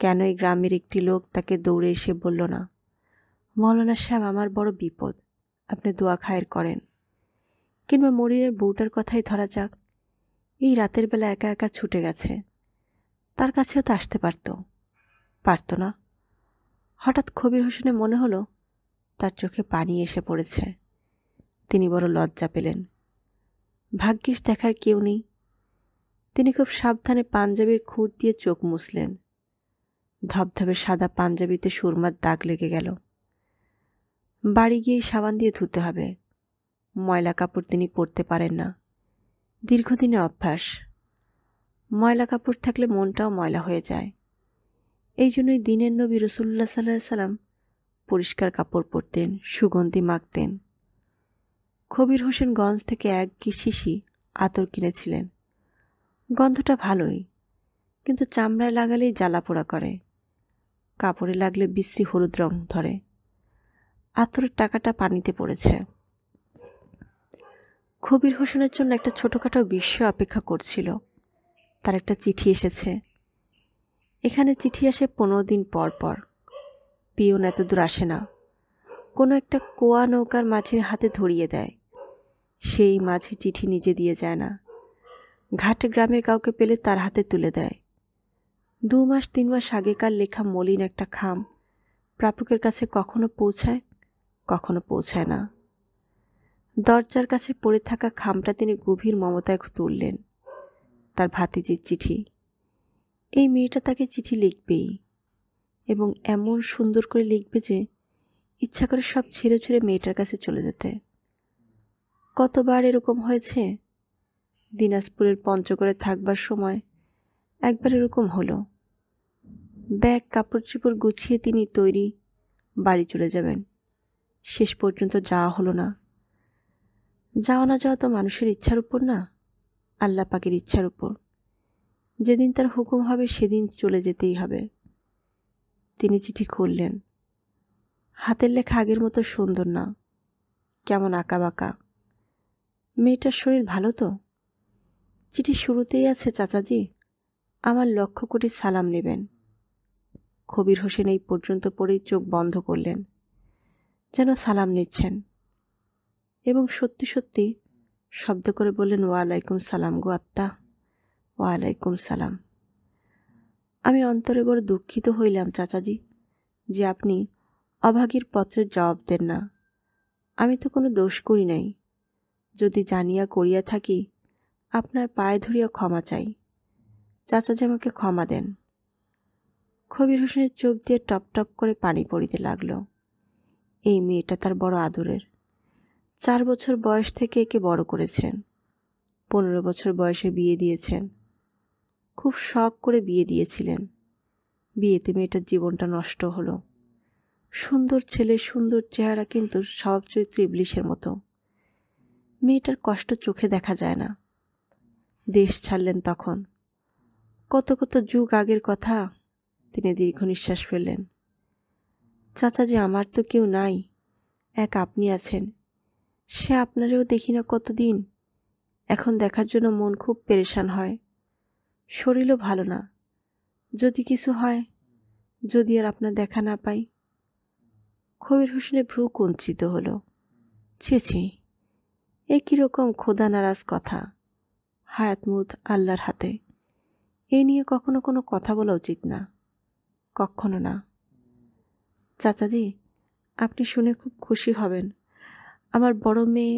কেন এই গ্রামের একটি লোক তাকে দৌড়ে এসে বলল না মৌলানা সাহেব আমার বড় বিপদ আপনি দোয়া খায়ের করেন কিংবা মরিনের বউটার কথাই ধরা যাক এই রাতের বেলা একা একা ছুটে গেছে তার কাছেও তো আসতে পারতো পারত না হঠাৎ খবির হোসেনে মনে হলো তার চোখে পানি এসে পড়েছে তিনি বড় লজ্জা পেলেন ভাগ্যিস দেখার কেউ নেই তিনি খুব সাবধানে পাঞ্জাবির খুঁত দিয়ে চোখ মুছলেন ধবধবে সাদা পাঞ্জাবিতে সুরমার দাগ লেগে গেল বাড়ি গিয়ে সাবান দিয়ে ধুতে হবে ময়লা কাপড় তিনি পরতে পারেন না দীর্ঘদিনের অভ্যাস ময়লা কাপড় থাকলে মনটাও ময়লা হয়ে যায় এই জন্যই দিনের নবী রসুল্লা সাল্লাহ সাল্লাম পরিষ্কার কাপড় পরতেন সুগন্ধি মাখতেন খবির হোসেন গঞ্জ থেকে এক শিশি আতর কিনেছিলেন গন্ধটা ভালোই কিন্তু চামড়ায় লাগালেই জ্বালা পোড়া করে কাপড়ে লাগলে বিশ্রী হলুদ রং ধরে আতরের টাকাটা পানিতে পড়েছে খবির হোসেনের জন্য একটা ছোটোখাটো বিশ্ব অপেক্ষা করছিল তার একটা চিঠি এসেছে এখানে চিঠি আসে পনেরো দিন পর পর পিয়ন এত দূর আসে না কোনো একটা কোয়া নৌকার মাছের হাতে ধরিয়ে দেয় সেই মাঝি চিঠি নিজে দিয়ে যায় না ঘাটে গ্রামের কাউকে পেলে তার হাতে তুলে দেয় দু মাস তিন মাস আগেকার লেখা মলিন একটা খাম প্রাপকের কাছে কখনো পৌঁছায় কখনো পৌঁছায় না দরজার কাছে পড়ে থাকা খামটা তিনি গভীর মমতায় তুললেন তার ভাতিজির চিঠি এই মেয়েটা তাকে চিঠি লিখবেই এবং এমন সুন্দর করে লিখবে যে ইচ্ছা করে সব ছেড়ে ছেড়ে মেয়েটার কাছে চলে যেতে কতবার এরকম হয়েছে দিনাজপুরের পঞ্চগড়ে থাকবার সময় একবার এরকম হলো ব্যাগ কাপড় চোপড় গুছিয়ে তিনি তৈরি বাড়ি চলে যাবেন শেষ পর্যন্ত যাওয়া হলো না যাওয়া না যাওয়া তো মানুষের ইচ্ছার উপর না আল্লাহ পাকের ইচ্ছার উপর যেদিন তার হুকুম হবে সেদিন চলে যেতেই হবে তিনি চিঠি খুললেন হাতের লেখা আগের মতো সুন্দর না কেমন আঁকাবাঁকা মেয়েটার শরীর ভালো তো চিঠি শুরুতেই আছে চাচাজি আমার লক্ষ কোটি সালাম নেবেন কবির হোসেন এই পর্যন্ত পড়েই চোখ বন্ধ করলেন যেন সালাম নিচ্ছেন এবং সত্যি সত্যি শব্দ করে বললেন ওয়ালাইকুম সালাম গো আত্মা ওয়ালাইকুম সালাম আমি অন্তরে বড় দুঃখিত হইলাম চাচাজি যে আপনি অভাগীর পত্রের জবাব দেন না আমি তো কোনো দোষ করি নাই যদি জানিয়া করিয়া থাকি আপনার পায়ে ধরিয়া ক্ষমা চাই চাচাজি আমাকে ক্ষমা দেন খবির হোসেনের চোখ দিয়ে টপ টপ করে পানি পড়িতে লাগল এই মেয়েটা তার বড় আদরের চার বছর বয়স থেকে একে বড় করেছেন পনেরো বছর বয়সে বিয়ে দিয়েছেন খুব শখ করে বিয়ে দিয়েছিলেন বিয়েতে মেয়েটার জীবনটা নষ্ট হলো সুন্দর ছেলে সুন্দর চেহারা কিন্তু স্বভাব চরিত্র ইবলিশের মতো মেয়েটার কষ্ট চোখে দেখা যায় না দেশ ছাড়লেন তখন কত কত যুগ আগের কথা তিনি দীর্ঘ নিঃশ্বাস ফেললেন চাচা যে আমার তো কেউ নাই এক আপনি আছেন সে আপনারেও দেখি না কতদিন এখন দেখার জন্য মন খুব পেরেশান হয় শরীরও ভালো না যদি কিছু হয় যদি আর আপনার দেখা না পাই খবির হোসেনের ভ্রু কঞ্চিত হলো ছি ছি এ কীরকম খোদা নারাজ কথা হায়াতমুদ আল্লাহর হাতে এ নিয়ে কখনো কোনো কথা বলা উচিত না কখনো না চাচাজি আপনি শুনে খুব খুশি হবেন আমার বড় মেয়ে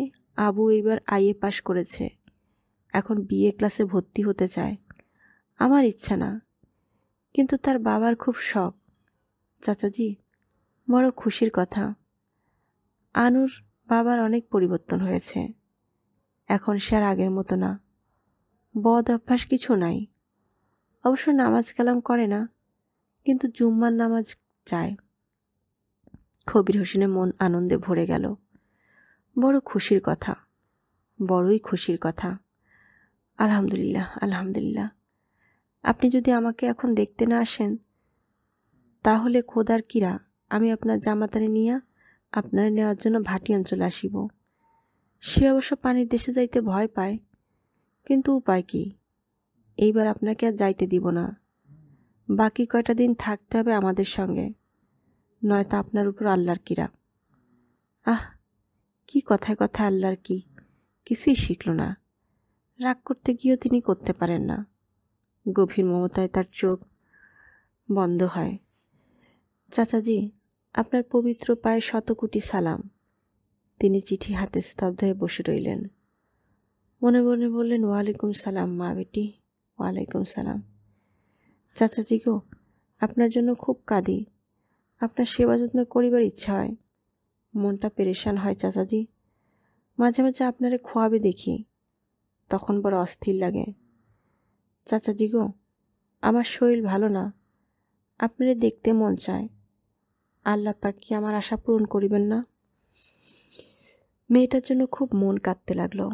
আবু এবার আইএ পাশ করেছে এখন বিএ ক্লাসে ভর্তি হতে চায় আমার ইচ্ছা না কিন্তু তার বাবার খুব শখ চাচাজি বড় খুশির কথা আনুর বাবার অনেক পরিবর্তন হয়েছে এখন সে আর আগের মতো না বদ অভ্যাস কিছু নাই অবশ্য নামাজ কালাম করে না কিন্তু জুম্মার নামাজ চায় খবির হোসেনের মন আনন্দে ভরে গেল বড় খুশির কথা বড়ই খুশির কথা আলহামদুলিল্লাহ আলহামদুলিল্লাহ আপনি যদি আমাকে এখন দেখতে না আসেন তাহলে খোদার কিরা আমি আপনার জামাতারে নিয়া আপনারা নেওয়ার জন্য ভাটি অঞ্চলে আসিব সে অবশ্য পানির দেশে যাইতে ভয় পায় কিন্তু উপায় কি এইবার আপনাকে আর যাইতে দিব না বাকি কয়টা দিন থাকতে হবে আমাদের সঙ্গে নয়তো আপনার উপর আল্লাহর কিরা আহ কি কথায় কথা আল্লাহর কি কিছুই শিখল না রাগ করতে গিয়েও তিনি করতে পারেন না গভীর মমতায় তার চোখ বন্ধ হয় চাচাজি আপনার পবিত্র পায়ে শতকোটি সালাম তিনি চিঠি হাতে স্তব্ধ হয়ে বসে রইলেন মনে মনে বললেন ওয়ালাইকুম সালাম মা বেটি ওয়ালাইকুম সালাম চাচাজি গো আপনার জন্য খুব কাঁদি আপনার সেবা যত্ন করিবার ইচ্ছা হয় মনটা পেরেশান হয় চাচাজি মাঝে মাঝে আপনারে খোয়াবে দেখি তখন বড় অস্থির লাগে চাচাজি গো আমার শরীর ভালো না আপনারে দেখতে মন চায় আল্লাহ পাকি আমার আশা পূরণ করিবেন না মেয়েটার জন্য খুব মন কাঁদতে লাগলো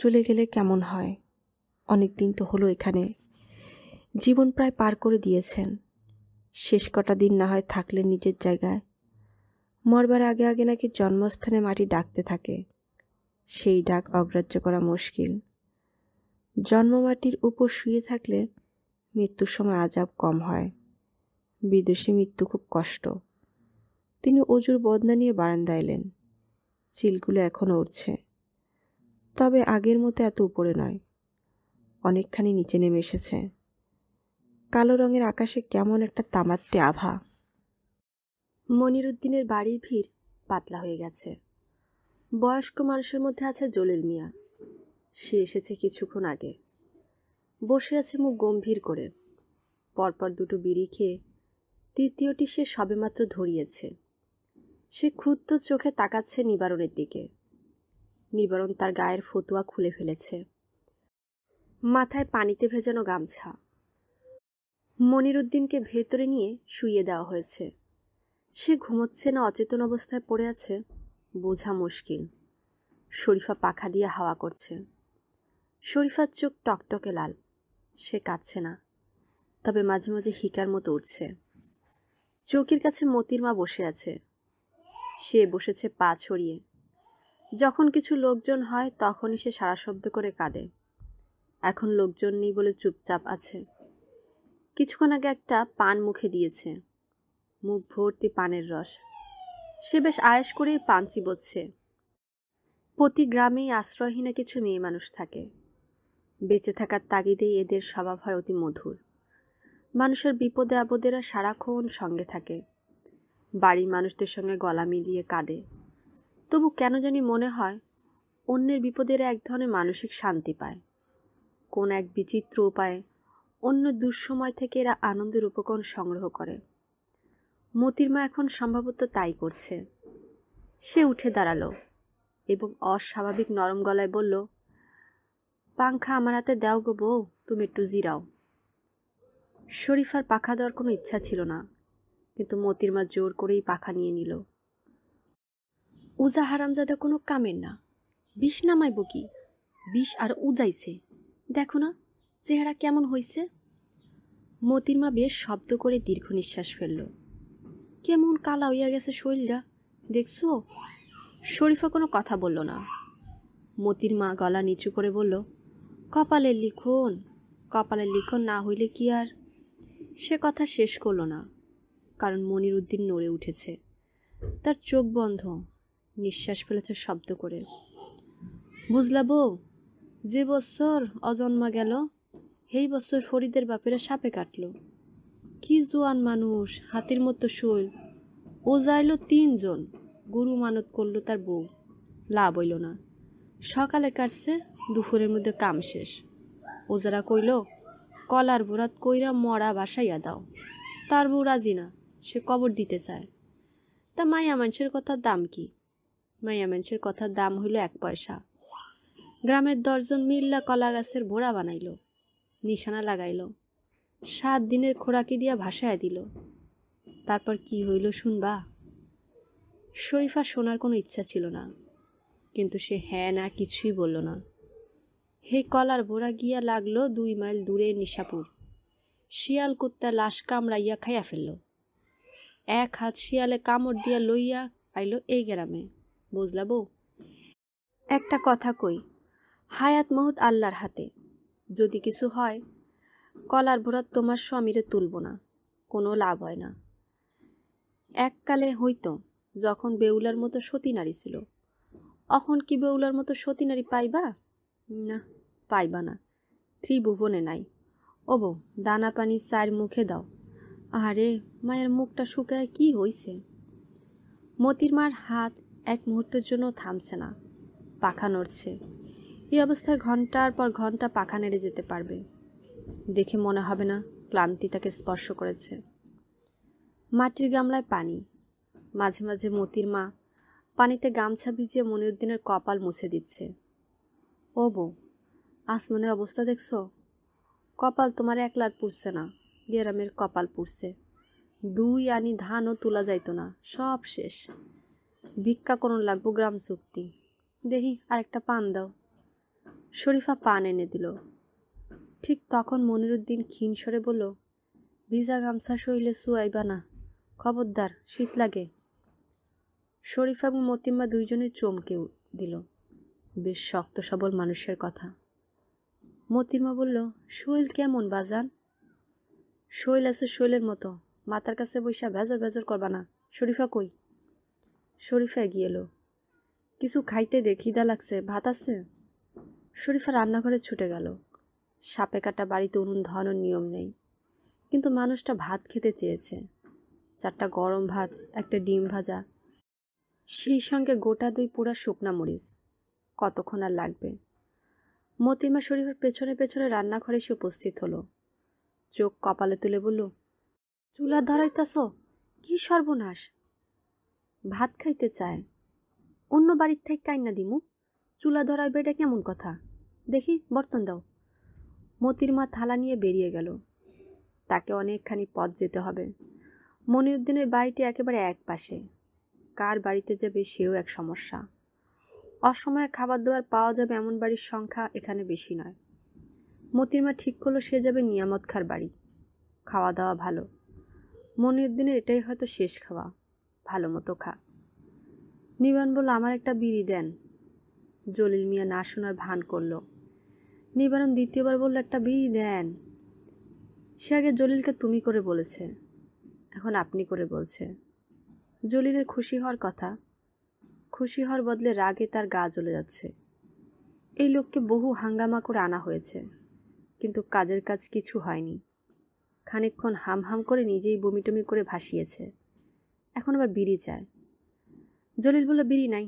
চলে গেলে কেমন হয় অনেক দিন তো হলো এখানে জীবন প্রায় পার করে দিয়েছেন শেষ কটা দিন না হয় থাকলে নিজের জায়গায় মরবার আগে আগে নাকি জন্মস্থানে মাটি ডাকতে থাকে সেই ডাক অগ্রাহ্য করা মুশকিল জন্মমাটির উপর শুয়ে থাকলে মৃত্যুর সময় আজাব কম হয় বিদেশে মৃত্যু খুব কষ্ট তিনি অজুর বদনা নিয়ে বারান্দা এলেন চিলগুলো এখনও উঠছে তবে আগের মতো এত উপরে নয় অনেকখানি নিচে নেমে এসেছে কালো রঙের আকাশে কেমন একটা তামাত্রে আভা মনিরুদ্দিনের বাড়ির ভিড় পাতলা হয়ে গেছে বয়স্ক মানুষের মধ্যে আছে জলিল মিয়া সে এসেছে কিছুক্ষণ আগে বসে আছে মুখ গম্ভীর করে পরপর দুটো বিড়ি খেয়ে তৃতীয়টি সে সবেমাত্র ধরিয়েছে সে ক্ষুদ্ধ চোখে তাকাচ্ছে নিবারণের দিকে নিবারণ তার গায়ের ফতুয়া খুলে ফেলেছে মাথায় পানিতে ভেজানো গামছা মনিরুদ্দিনকে ভেতরে নিয়ে শুইয়ে দেওয়া হয়েছে সে ঘুমোচ্ছে না অচেতন অবস্থায় পড়ে আছে বোঝা মুশকিল শরীফা পাখা দিয়ে হাওয়া করছে শরীফার চোখ টকটকে লাল সে কাঁদছে না তবে মাঝে মাঝে হিকার মতো উঠছে চৌকির কাছে মতির মা বসে আছে সে বসেছে পা ছড়িয়ে যখন কিছু লোকজন হয় তখনই সে সারা শব্দ করে কাঁদে এখন লোকজন নেই বলে চুপচাপ আছে কিছুক্ষণ আগে একটা পান মুখে দিয়েছে মুখ ভর্তি পানের রস সে বেশ আয়েস করেই পান চিবোচ্ছে প্রতি গ্রামেই আশ্রয়হীনা কিছু মেয়ে মানুষ থাকে বেঁচে থাকার তাগিদেই এদের স্বভাব হয় অতি মধুর মানুষের বিপদে আপদেরা সারাক্ষণ সঙ্গে থাকে বাড়ির মানুষদের সঙ্গে গলা মিলিয়ে কাঁদে তবু কেন জানি মনে হয় অন্যের বিপদেরা এক ধরনের মানসিক শান্তি পায় কোন এক বিচিত্র উপায়ে অন্য দুঃসময় থেকে এরা আনন্দের উপকরণ সংগ্রহ করে মতির মা এখন সম্ভবত তাই করছে সে উঠে দাঁড়ালো এবং অস্বাভাবিক নরম গলায় বলল পাংখা আমার হাতে দাও গো বউ তুমি একটু জিরাও শরীফার পাখা দেওয়ার কোনো ইচ্ছা ছিল না কিন্তু মতির মা জোর করেই পাখা নিয়ে নিল উজা হারামজাদা কোনো কামের না বিষ নামাই বকি বিষ আর উজাইছে দেখো না চেহারা কেমন হইছে মতির মা বেশ শব্দ করে দীর্ঘ নিঃশ্বাস ফেলল কেমন কালা হইয়া গেছে শরীরটা দেখছো শরীফা কোনো কথা বলল না মতির মা গলা নিচু করে বলল কপালে লিখন কপালে লিখন না হইলে কি আর সে কথা শেষ করলো না কারণ মনির উদ্দিন নড়ে উঠেছে তার চোখ বন্ধ নিঃশ্বাস ফেলেছে শব্দ করে বুঝলা বউ যে বৎসর অজন্মা গেল সেই বৎসর ফরিদের বাপেরা সাপে কাটল কি জোয়ান মানুষ হাতির মতো শৈল ও যাইল তিনজন গুরু মানত করলো তার বউ লাভ হইল না সকালে কাটছে দুপুরের মধ্যে কাম শেষ ওজারা কইল কলার বুড়াত কইরা মরা বাসাইয়া দাও তার বউ রাজি না সে কবর দিতে চায় তা মাইয়া মানুষের কথার দাম কি মাইয়া মানুষের কথার দাম হইল এক পয়সা গ্রামের দশজন মিল্লা কলা গাছের বোড়া বানাইল নিশানা লাগাইল সাত দিনের খোরাকি দিয়া ভাসায় দিল তারপর কি হইল শুনবা শরীফা শোনার কোনো ইচ্ছা ছিল না কিন্তু সে হ্যাঁ না কিছুই বলল না হে কলার ভোড়া গিয়া লাগলো দুই মাইল দূরে নিশাপুর শিয়াল কুত্তা লাশ কামড়াইয়া খাইয়া ফেলল এক হাত শিয়ালে কামড় দিয়া লইয়া আইল এই গ্রামে বুঝলা বউ একটা কথা কই হায়াত মহত আল্লাহর হাতে যদি কিছু হয় কলার ভোরাত তোমার স্বামীরে তুলব না কোনো লাভ হয় না এককালে হইতো যখন বেউলার মতো সতী নারী ছিল অখন কি বেউলার মতো সতী নারী পাইবা না পাইবা না থ্রি ভুবনে নাই ওবো দানা পানি চায়ের মুখে দাও আরে মায়ের মুখটা শুকায় কি হইছে মতির মার হাত এক মুহূর্তের জন্য থামছে না পাখা নড়ছে এই অবস্থায় ঘন্টার পর ঘন্টা পাখা নেড়ে যেতে পারবে দেখে মনে হবে না ক্লান্তি তাকে স্পর্শ করেছে মাটির গামলায় পানি মাঝে মাঝে মতির মা পানিতে গামছা ভিজিয়ে মনিউদ্দিনের কপাল মুছে দিচ্ছে ও বউ আসমানের অবস্থা দেখছো কপাল তোমার একলার পুড়ছে না গেরামের কপাল পুড়ছে দুই আনি ধানও তোলা যাইতো না সব শেষ ভিক্ষা কোন লাগবো গ্রাম চুক্তি দেখি আরেকটা পান দাও শরীফা পান এনে দিল ঠিক তখন মনিরুদ্দিন ক্ষীণস্বরে বলল ভিজা গামছা শৈলে সুয়াইবা না খবরদার শীত লাগে শরীফা এবং মতিম্মা দুইজনে চমকে দিল বেশ শক্ত সবল মানুষের কথা মতিমা বলল শৈল কেমন বাজান শৈল আছে শৈলের মতো মাতার কাছে বৈশা ভেজর ভেজর করবা না শরীফা কই শরীফা এগিয়ে এলো কিছু খাইতে দে খিদা লাগছে ভাত আছে শরীফা রান্নাঘরে ছুটে গেল সাপে কাটা বাড়িতে উনুন ধরানোর নিয়ম নেই কিন্তু মানুষটা ভাত খেতে চেয়েছে চারটা গরম ভাত একটা ডিম ভাজা সেই সঙ্গে গোটা দুই পোড়া শুকনা মরিচ কতক্ষণ আর লাগবে মতিমা শরীফের পেছনে পেছনে রান্নাঘরে এসে উপস্থিত হলো চোখ কপালে তুলে বলল চুলা ধরাইতাছ কি সর্বনাশ ভাত খাইতে চায় অন্য বাড়ির থেকে না দিমু চুলা ধরাইবে এটা কেমন কথা দেখি বর্তন দাও মতির মা থালা নিয়ে বেরিয়ে গেল তাকে অনেকখানি পথ যেতে হবে মনিরুদ্দিনের বাড়িটি একেবারে এক পাশে কার বাড়িতে যাবে সেও এক সমস্যা অসময়ে খাবার দাবার পাওয়া যাবে এমন বাড়ির সংখ্যা এখানে বেশি নয় মতির মা ঠিক করলো সে যাবে নিয়ামত খার বাড়ি খাওয়া দাওয়া ভালো মনের দিনে এটাই হয়তো শেষ খাওয়া ভালো মতো খা নিবান বলল আমার একটা বিড়ি দেন জলিল মিয়া না শোনার ভান করলো নিবারণ দ্বিতীয়বার বলল একটা বিড়ি দেন সে আগে জলিলকে তুমি করে বলেছে এখন আপনি করে বলছে জলিলের খুশি হওয়ার কথা খুশি হওয়ার বদলে রাগে তার গা জ্বলে যাচ্ছে এই লোককে বহু হাঙ্গামা করে আনা হয়েছে কিন্তু কাজের কাজ কিছু হয়নি খানিকক্ষণ হাম হাম করে নিজেই বমিটমি করে ভাসিয়েছে এখন আবার বিড়ি চায় জলিল বলল বিড়ি নাই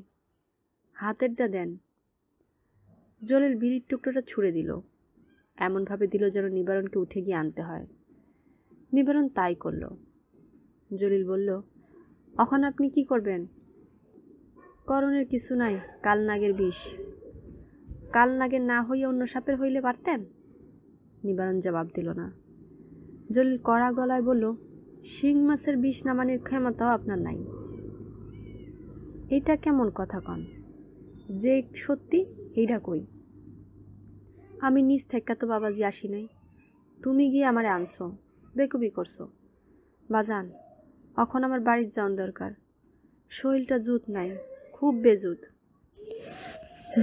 হাতেরটা দেন জলিল বিড়ির টুকরোটা ছুঁড়ে দিল এমনভাবে দিল যেন নিবারণকে উঠে গিয়ে আনতে হয় নিবারণ তাই করল জলিল বলল এখন আপনি কি করবেন করণের কিছু নাই কালনাগের বিষ কালনাগের না হইয়া অন্য সাপের হইলে পারতেন নিবারণ জবাব দিল না জলিল কড়া গলায় বলল শিং মাছের বিষ নামানির ক্ষমতাও আপনার নাই এটা কেমন কথা কন যে সত্যি এইটা কই আমি নিজ থেকে তো বাবাজি আসি নাই তুমি গিয়ে আমারে আনছো বেকুবি করছো বাজান এখন আমার বাড়ির যাওয়ার দরকার শরীরটা জুত নাই খুব বেজুদ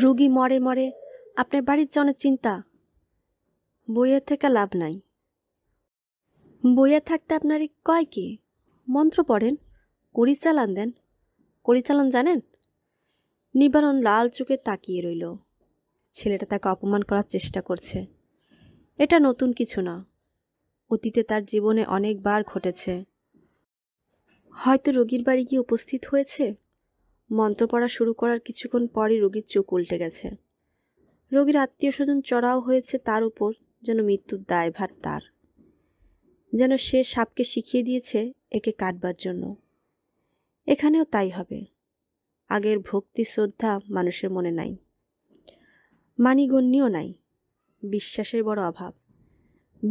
রুগী মরে মরে আপনার বাড়ির জন্য চিন্তা বইয়ের থেকে লাভ নাই বইয়ে থাকতে আপনার কয় কি মন্ত্র পড়েন কড়ি চালান দেন কড়ি চালান জানেন নিবারণ লাল চোখে তাকিয়ে রইল ছেলেটা তাকে অপমান করার চেষ্টা করছে এটা নতুন কিছু না অতীতে তার জীবনে অনেকবার ঘটেছে হয়তো রোগীর বাড়ি গিয়ে উপস্থিত হয়েছে মন্ত্র পড়া শুরু করার কিছুক্ষণ পরই রোগীর চোখ উল্টে গেছে রোগীর আত্মীয় স্বজন চড়াও হয়েছে তার উপর যেন মৃত্যুর দায়ভার তার যেন সে সাপকে শিখিয়ে দিয়েছে একে কাটবার জন্য এখানেও তাই হবে আগের ভক্তি শ্রদ্ধা মানুষের মনে নাই মানিগণ্যও নাই বিশ্বাসের বড় অভাব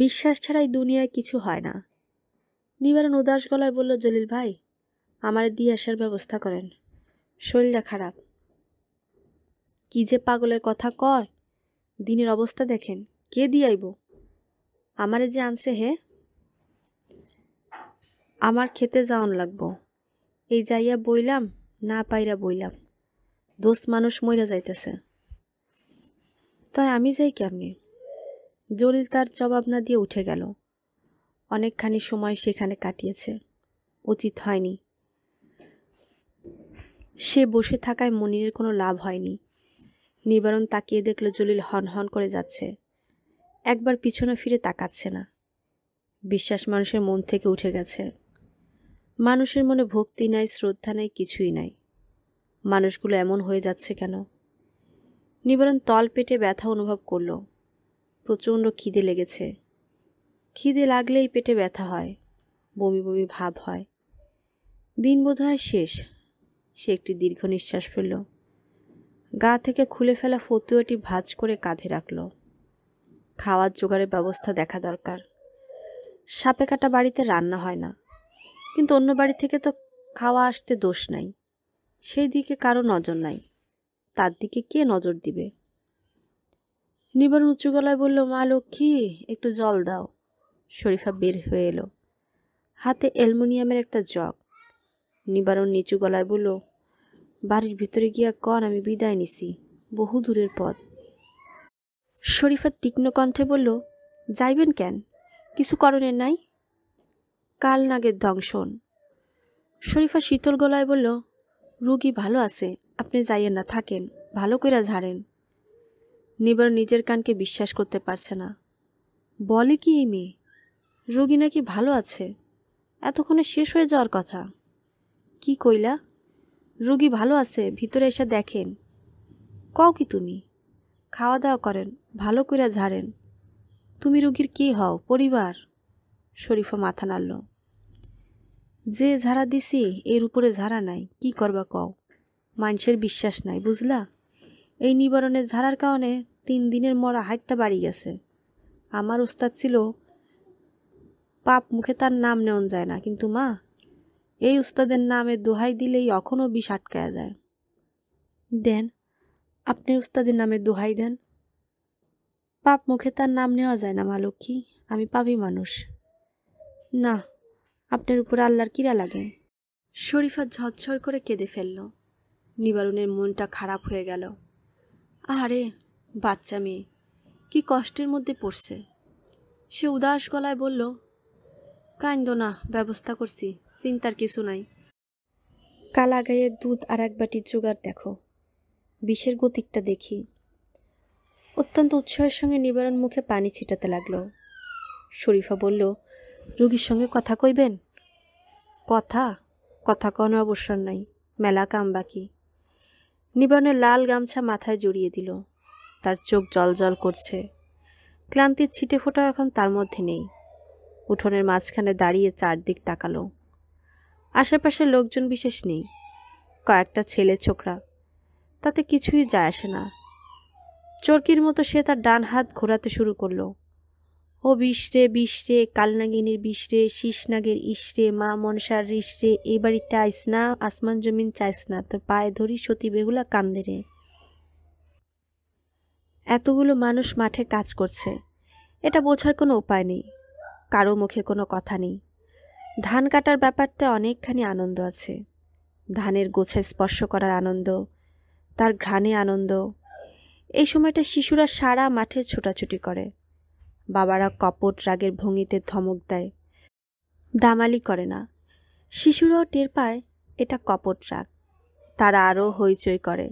বিশ্বাস ছাড়াই দুনিয়ায় কিছু হয় না নিবারণ উদাস গলায় বলল জলিল ভাই আমার দিয়ে আসার ব্যবস্থা করেন শরীরটা খারাপ কি যে পাগলের কথা কয় দিনের অবস্থা দেখেন কে দিয়ে আইব আমারে যে আনছে হে আমার খেতে যাওন লাগবো এই যাইয়া বইলাম না পাইরা বইলাম দোষ মানুষ মইরা যাইতেছে তাই আমি যাই কেমনি জলিল তার জবাব না দিয়ে উঠে গেল অনেকখানি সময় সেখানে কাটিয়েছে উচিত হয়নি সে বসে থাকায় মনিরের কোনো লাভ হয়নি নিবারণ তাকিয়ে দেখল জলিল হন হন করে যাচ্ছে একবার পিছনে ফিরে তাকাচ্ছে না বিশ্বাস মানুষের মন থেকে উঠে গেছে মানুষের মনে ভক্তি নাই শ্রদ্ধা নাই কিছুই নাই মানুষগুলো এমন হয়ে যাচ্ছে কেন নিবারণ তল পেটে ব্যথা অনুভব করল প্রচণ্ড খিদে লেগেছে খিদে লাগলেই পেটে ব্যথা হয় বমি বমি ভাব হয় দিন বোধ শেষ সে একটি দীর্ঘ নিঃশ্বাস ফেলল গা থেকে খুলে ফেলা ফতুয়াটি ভাজ করে কাঁধে রাখল খাওয়ার জোগাড়ের ব্যবস্থা দেখা দরকার সাপে কাটা বাড়িতে রান্না হয় না কিন্তু অন্য বাড়ি থেকে তো খাওয়া আসতে দোষ নাই সেই দিকে কারো নজর নাই তার দিকে কে নজর দিবে নিবার উঁচু গলায় বলল মা লক্ষ্মী একটু জল দাও শরীফা বের হয়ে এলো হাতে অ্যালমোনিয়ামের একটা জগ নিবারণ নিচু গলায় বলল বাড়ির ভিতরে গিয়া কন আমি বিদায় নিছি বহু দূরের পথ শরীফা তীক্ষ্ণ কণ্ঠে বলল যাইবেন কেন কিছু করণের নাই কাল নাগের ধ্বংসন শরীফা শীতল গলায় বলল রুগী ভালো আছে আপনি যাইয়েন না থাকেন ভালো করে ঝাড়েন নিবার নিজের কানকে বিশ্বাস করতে পারছে না বলে কি এই মেয়ে রুগী নাকি ভালো আছে এতক্ষণে শেষ হয়ে যাওয়ার কথা কি কইলা রুগী ভালো আছে ভিতরে এসে দেখেন কও কি তুমি খাওয়া দাওয়া করেন ভালো কইরা ঝাড়েন তুমি রুগীর কি হও পরিবার শরীফা মাথা নাড়ল যে ঝাড়া দিছি এর উপরে ঝাড়া নাই কি করবা কও মানুষের বিশ্বাস নাই বুঝলা এই নিবারণের ঝাড়ার কারণে তিন দিনের মরা হাইটটা বাড়ি গেছে আমার উস্তাদ ছিল পাপ মুখে তার নাম নেওয়া যায় না কিন্তু মা এই উস্তাদের নামে দোহাই দিলেই এখনও বিষ আটকায়া যায় দেন আপনি উস্তাদের নামে দোহাই দেন পাপ মুখে তার নাম নেওয়া যায় না মা লক্ষ্মী আমি পাবি মানুষ না আপনার উপর আল্লাহর কিরা লাগে শরীফা ঝরঝর করে কেঁদে ফেলল নিবারণের মনটা খারাপ হয়ে গেল আরে বাচ্চা মেয়ে কি কষ্টের মধ্যে পড়ছে সে উদাস গলায় বলল কাইন্দ না ব্যবস্থা করছি চিন্তার কিছু নাই কালা গায়ে দুধ আর এক বাটির জোগাড় দেখো বিষের গতিকটা দেখি অত্যন্ত উৎসাহের সঙ্গে নিবারণ মুখে পানি ছিটাতে লাগলো শরীফা বলল রুগীর সঙ্গে কথা কইবেন কথা কথা কোনো অবসর নাই মেলা কাম বাকি নিবারণের লাল গামছা মাথায় জড়িয়ে দিল তার চোখ জল করছে ক্লান্তির ছিটে ফোটা এখন তার মধ্যে নেই উঠোনের মাঝখানে দাঁড়িয়ে চারদিক তাকালো আশেপাশে লোকজন বিশেষ নেই কয়েকটা ছেলে ছোকরা তাতে কিছুই যায় আসে না চরকির মতো সে তার ডান হাত ঘোরাতে শুরু করলো ও বিশরে বিশরে কালনাগিনীর বিশরে শীষনাগের ইশরে মা মনসার রিশরে এই বাড়িতে আইস না আসমান জমিন চাইস না তোর পায়ে ধরি সতী বেহুলা কান্দেরে এতগুলো মানুষ মাঠে কাজ করছে এটা বোঝার কোনো উপায় নেই কারো মুখে কোনো কথা নেই ধান কাটার ব্যাপারটা অনেকখানি আনন্দ আছে ধানের গোছায় স্পর্শ করার আনন্দ তার ঘ্রাণে আনন্দ এই সময়টা শিশুরা সারা মাঠে ছোটাছুটি করে বাবারা কপট রাগের ভঙ্গিতে ধমক দেয় দামালি করে না শিশুরাও টের পায় এটা কপট রাগ তারা আরও হইচই করে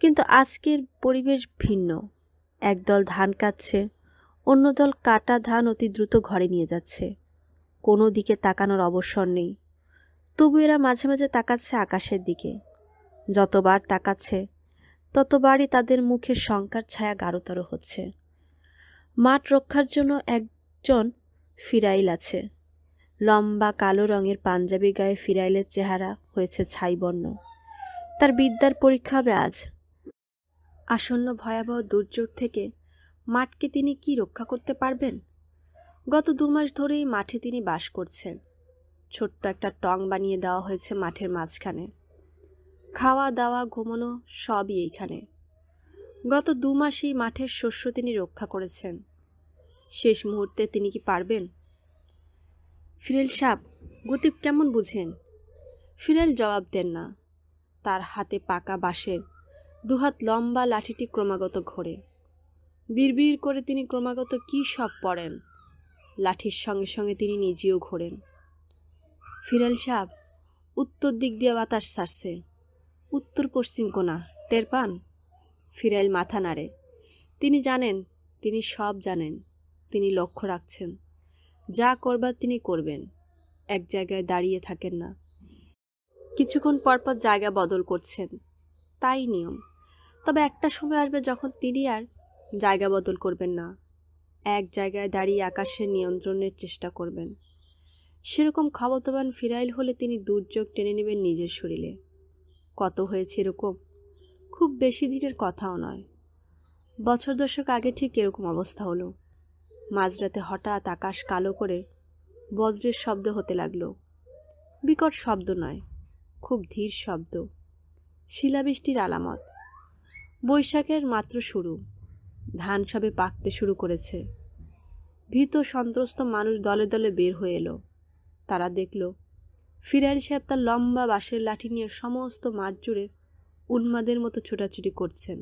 কিন্তু আজকের পরিবেশ ভিন্ন একদল ধান কাটছে অন্য দল কাটা ধান অতি দ্রুত ঘরে নিয়ে যাচ্ছে কোনো দিকে তাকানোর অবসর নেই তবু এরা মাঝে মাঝে তাকাচ্ছে আকাশের দিকে যতবার তাকাচ্ছে ততবারই তাদের মুখের শঙ্কার ছায়া গাঢ়তর হচ্ছে মাঠ রক্ষার জন্য একজন ফিরাইল আছে লম্বা কালো রঙের পাঞ্জাবি গায়ে ফিরাইলের চেহারা হয়েছে ছাইবর্ণ তার বিদ্যার পরীক্ষা হবে আজ আসন্ন ভয়াবহ দুর্যোগ থেকে মাঠকে তিনি কি রক্ষা করতে পারবেন গত দু মাস ধরেই মাঠে তিনি বাস করছেন ছোট্ট একটা টং বানিয়ে দেওয়া হয়েছে মাঠের মাঝখানে খাওয়া দাওয়া ঘুমানো সবই এইখানে গত দু মাসেই মাঠের শস্য তিনি রক্ষা করেছেন শেষ মুহূর্তে তিনি কি পারবেন ফিরেল সাপ গতিব কেমন বুঝেন ফিরেল জবাব দেন না তার হাতে পাকা বাঁশের দুহাত লম্বা লাঠিটি ক্রমাগত ঘোরে বিড়বিড় করে তিনি ক্রমাগত কী সব পড়েন লাঠির সঙ্গে সঙ্গে তিনি নিজেও ঘোরেন ফিরাল সাহ উত্তর দিক দিয়ে বাতাস সারছে উত্তর পশ্চিম কোনা টের পান ফিরাইল মাথা নাড়ে তিনি জানেন তিনি সব জানেন তিনি লক্ষ্য রাখছেন যা করবার তিনি করবেন এক জায়গায় দাঁড়িয়ে থাকেন না কিছুক্ষণ পরপর জায়গা বদল করছেন তাই নিয়ম তবে একটা সময় আসবে যখন তিনি আর জায়গা বদল করবেন না এক জায়গায় দাঁড়িয়ে আকাশের নিয়ন্ত্রণের চেষ্টা করবেন সেরকম ক্ষমতাবান ফিরাইল হলে তিনি দুর্যোগ টেনে নেবেন নিজের শরীরে কত হয়েছে এরকম খুব বেশি দিনের কথাও নয় বছর দশক আগে ঠিক এরকম অবস্থা হলো মাঝরাতে হঠাৎ আকাশ কালো করে বজ্রের শব্দ হতে লাগলো বিকট শব্দ নয় খুব ধীর শব্দ শিলাবৃষ্টির আলামত বৈশাখের মাত্র শুরু ধান সবে পাকতে শুরু করেছে ভীত সন্ত্রস্ত মানুষ দলে দলে বের হয়ে এলো তারা দেখল ফিরাইল সাহেব তার লম্বা বাঁশের লাঠি নিয়ে সমস্ত মাঠ জুড়ে উন্মাদের মতো ছোটাছুটি করছেন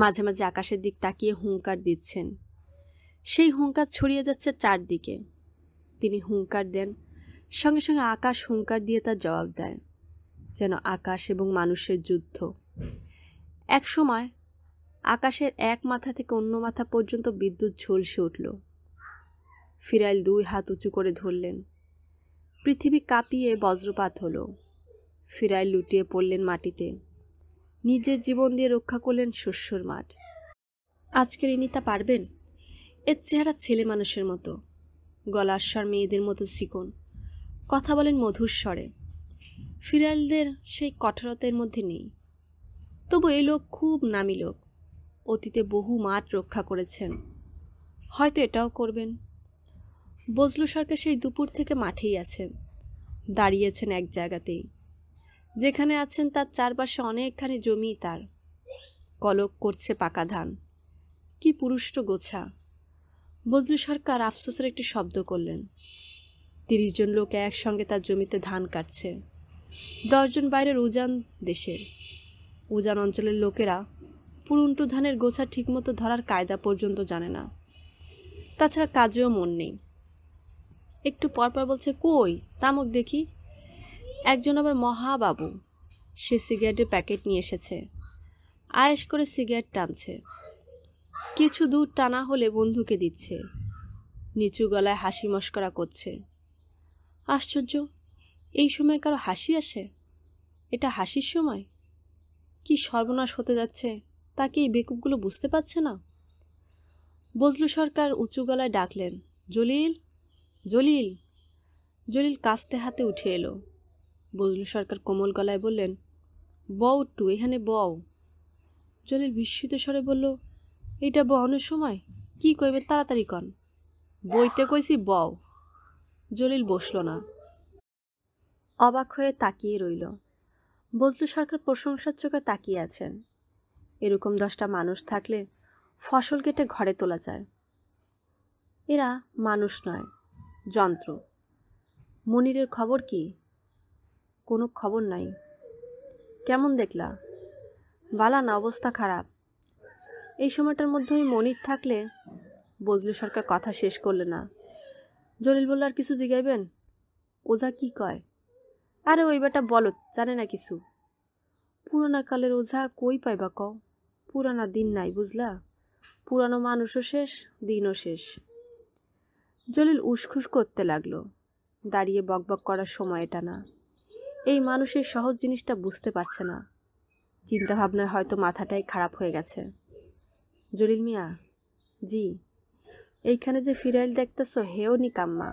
মাঝে মাঝে আকাশের দিক তাকিয়ে হুঙ্কার দিচ্ছেন সেই হুঙ্কার ছড়িয়ে যাচ্ছে চারদিকে তিনি হুঙ্কার দেন সঙ্গে সঙ্গে আকাশ হুঙ্কার দিয়ে তার জবাব দেয় যেন আকাশ এবং মানুষের যুদ্ধ এক সময় আকাশের এক মাথা থেকে অন্য মাথা পর্যন্ত বিদ্যুৎ ঝলসে উঠল ফিরাইল দুই হাত উঁচু করে ধরলেন পৃথিবী কাঁপিয়ে বজ্রপাত হলো ফিরাইল লুটিয়ে পড়লেন মাটিতে নিজের জীবন দিয়ে রক্ষা করলেন শস্যর মাঠ আজকের ইনি তা পারবেন এর চেহারা ছেলে মানুষের মতো গলার স্বর মেয়েদের মতো শিকন কথা বলেন মধুর স্বরে ফিরাইলদের সেই কঠোরতার মধ্যে নেই তবু এই লোক খুব নামি লোক অতীতে বহু মাঠ রক্ষা করেছেন হয়তো এটাও করবেন বজলু সরকার সেই দুপুর থেকে মাঠেই আছেন দাঁড়িয়েছেন এক জায়গাতেই যেখানে আছেন তার চারপাশে অনেকখানি জমি তার কলক করছে পাকা ধান কি পুরুষ্ট গোছা বজলু সরকার আফসোসের একটি শব্দ করলেন তিরিশ জন লোক একসঙ্গে তার জমিতে ধান কাটছে দশজন বাইরের উজান দেশের উজান অঞ্চলের লোকেরা পুরুন্টু ধানের গোছা ঠিকমতো ধরার কায়দা পর্যন্ত জানে না তাছাড়া কাজেও মন নেই একটু পরপর বলছে কই তামক দেখি একজন আবার মহাবাবু সে সিগারেটের প্যাকেট নিয়ে এসেছে আয়েস করে সিগারেট টানছে কিছু দূর টানা হলে বন্ধুকে দিচ্ছে নিচু গলায় হাসি মস্করা করছে আশ্চর্য এই সময় কারো হাসি আসে এটা হাসির সময় কি সর্বনাশ হতে যাচ্ছে তা কি এই বেকুবগুলো বুঝতে পারছে না বজলু সরকার উঁচু গলায় ডাকলেন জলিল জলিল জলিল কাস্তে হাতে উঠে এলো বজলু সরকার কোমল গলায় বললেন বউ টু এখানে বউ জলিল বিস্মিত স্বরে বলল এটা বহনের সময় কি কইবেন তাড়াতাড়ি কন বইতে কইছি বউ জলিল বসল না অবাক হয়ে তাকিয়ে রইল বজলু সরকার প্রশংসার চোখে তাকিয়ে আছেন এরকম দশটা মানুষ থাকলে ফসল কেটে ঘরে তোলা যায় এরা মানুষ নয় যন্ত্র মনিরের খবর কি কোনো খবর নাই কেমন দেখলা বালা না অবস্থা খারাপ এই সময়টার মধ্যে ওই মনির থাকলে বজলু সরকার কথা শেষ করলে না জলিল বলল আর কিছু জিগাইবেন ওঝা কি কয় আরে ওই বেটা বলো জানে না কিছু পুরোনা কালের ওঝা কই পাইবা কও পুরানা দিন নাই বুঝলা পুরানো মানুষও শেষ দিনও শেষ জলিল উসখুস করতে লাগলো দাঁড়িয়ে বকবক করার সময় এটা না এই মানুষের সহজ জিনিসটা বুঝতে পারছে না চিন্তাভাবনায় হয়তো মাথাটাই খারাপ হয়ে গেছে জলিল মিয়া জি এইখানে যে ফিরাইল দেখতেছ হেও নিকাম্মা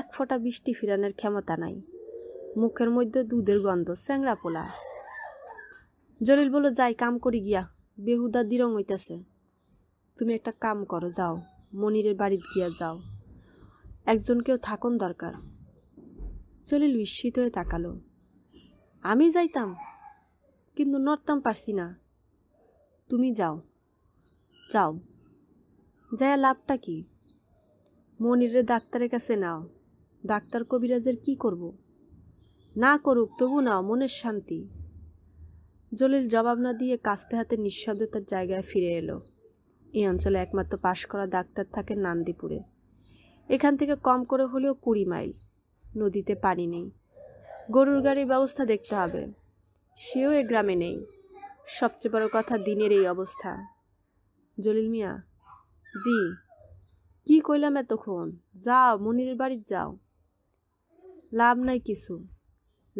এক ফোঁটা বৃষ্টি ফিরানের ক্ষমতা নাই মুখের মধ্যে দুধের গন্ধ স্যাংরা পোলা জলিল বলল যাই কাম করি গিয়া বেহুদা দিরং হইতেছে তুমি একটা কাম করো যাও মনিরের বাড়ি গিয়া যাও একজনকেও থাকুন দরকার চলিল বিস্মিত হয়ে তাকালো আমি যাইতাম কিন্তু নড়তাম পারছি না তুমি যাও যাও যায় লাভটা কি মনিরের ডাক্তারের কাছে নাও ডাক্তার কবিরাজের কি করব না করুক তবু নাও মনের শান্তি জলিল জবাব না দিয়ে কাস্তে হাতে নিঃশব্দে তার জায়গায় ফিরে এলো এই অঞ্চলে একমাত্র পাশ করা ডাক্তার থাকে নান্দিপুরে এখান থেকে কম করে হলেও কুড়ি মাইল নদীতে পানি নেই গরুর গাড়ির ব্যবস্থা দেখতে হবে সেও এ গ্রামে নেই সবচেয়ে বড় কথা দিনের এই অবস্থা জলিল মিয়া জি কি কইলাম এতক্ষণ যাও মনির বাড়ির যাও লাভ নাই কিছু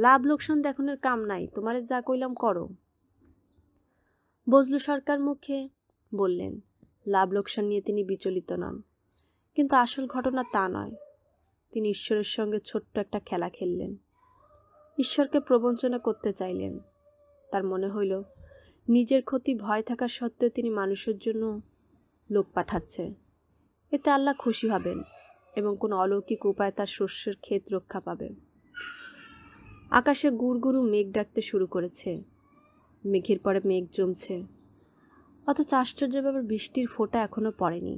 লাভ লোকসান দেখনের কাম নাই তোমারে যা কইলাম করো বজলু সরকার মুখে বললেন লাভ লোকসান নিয়ে তিনি বিচলিত নন কিন্তু আসল ঘটনা তা নয় তিনি ঈশ্বরের সঙ্গে ছোট্ট একটা খেলা খেললেন ঈশ্বরকে প্রবঞ্চনা করতে চাইলেন তার মনে হইল নিজের ক্ষতি ভয় থাকা সত্ত্বেও তিনি মানুষের জন্য লোক পাঠাচ্ছে এতে আল্লাহ খুশি হবেন এবং কোনো অলৌকিক উপায়ে তার শস্যের ক্ষেত রক্ষা পাবে আকাশে গুড়গুড়ু মেঘ ডাকতে শুরু করেছে মেঘের পরে মেঘ জমছে অথচ আশ্চর্যভাবে বৃষ্টির ফোঁটা এখনও পড়েনি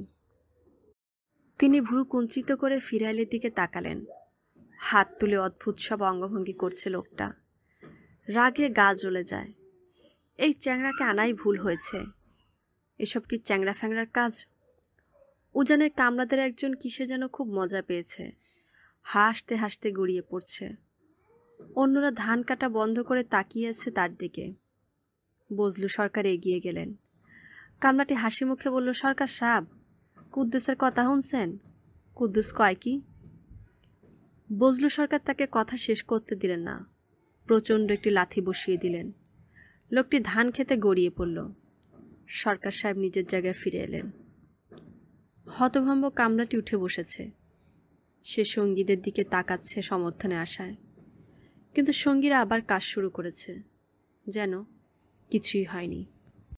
তিনি ভ্রু কুঞ্চিত করে ফিরাইলের দিকে তাকালেন হাত তুলে অদ্ভুত সব অঙ্গভঙ্গি করছে লোকটা রাগে গা জ্বলে যায় এই চ্যাংড়াকে আনাই ভুল হয়েছে এসব কি চ্যাংড়া ফ্যাংড়ার কাজ উজানের কামলাদের একজন কিসে যেন খুব মজা পেয়েছে হাসতে হাসতে গড়িয়ে পড়ছে অন্যরা ধান কাটা বন্ধ করে তাকিয়ে আছে তার দিকে বজলু সরকার এগিয়ে গেলেন কামলাটি হাসি মুখে বলল সরকার সাব কুদ্দুসের কথা শুনছেন কুদ্দুস কয় কি বজলু সরকার তাকে কথা শেষ করতে দিলেন না প্রচণ্ড একটি লাথি বসিয়ে দিলেন লোকটি ধান খেতে গড়িয়ে পড়ল সরকার সাহেব নিজের জায়গায় ফিরে এলেন হতভম্ব কামরাটি উঠে বসেছে সে সঙ্গীদের দিকে তাকাচ্ছে সমর্থনে আসায় কিন্তু সঙ্গীরা আবার কাজ শুরু করেছে যেন কিছুই হয়নি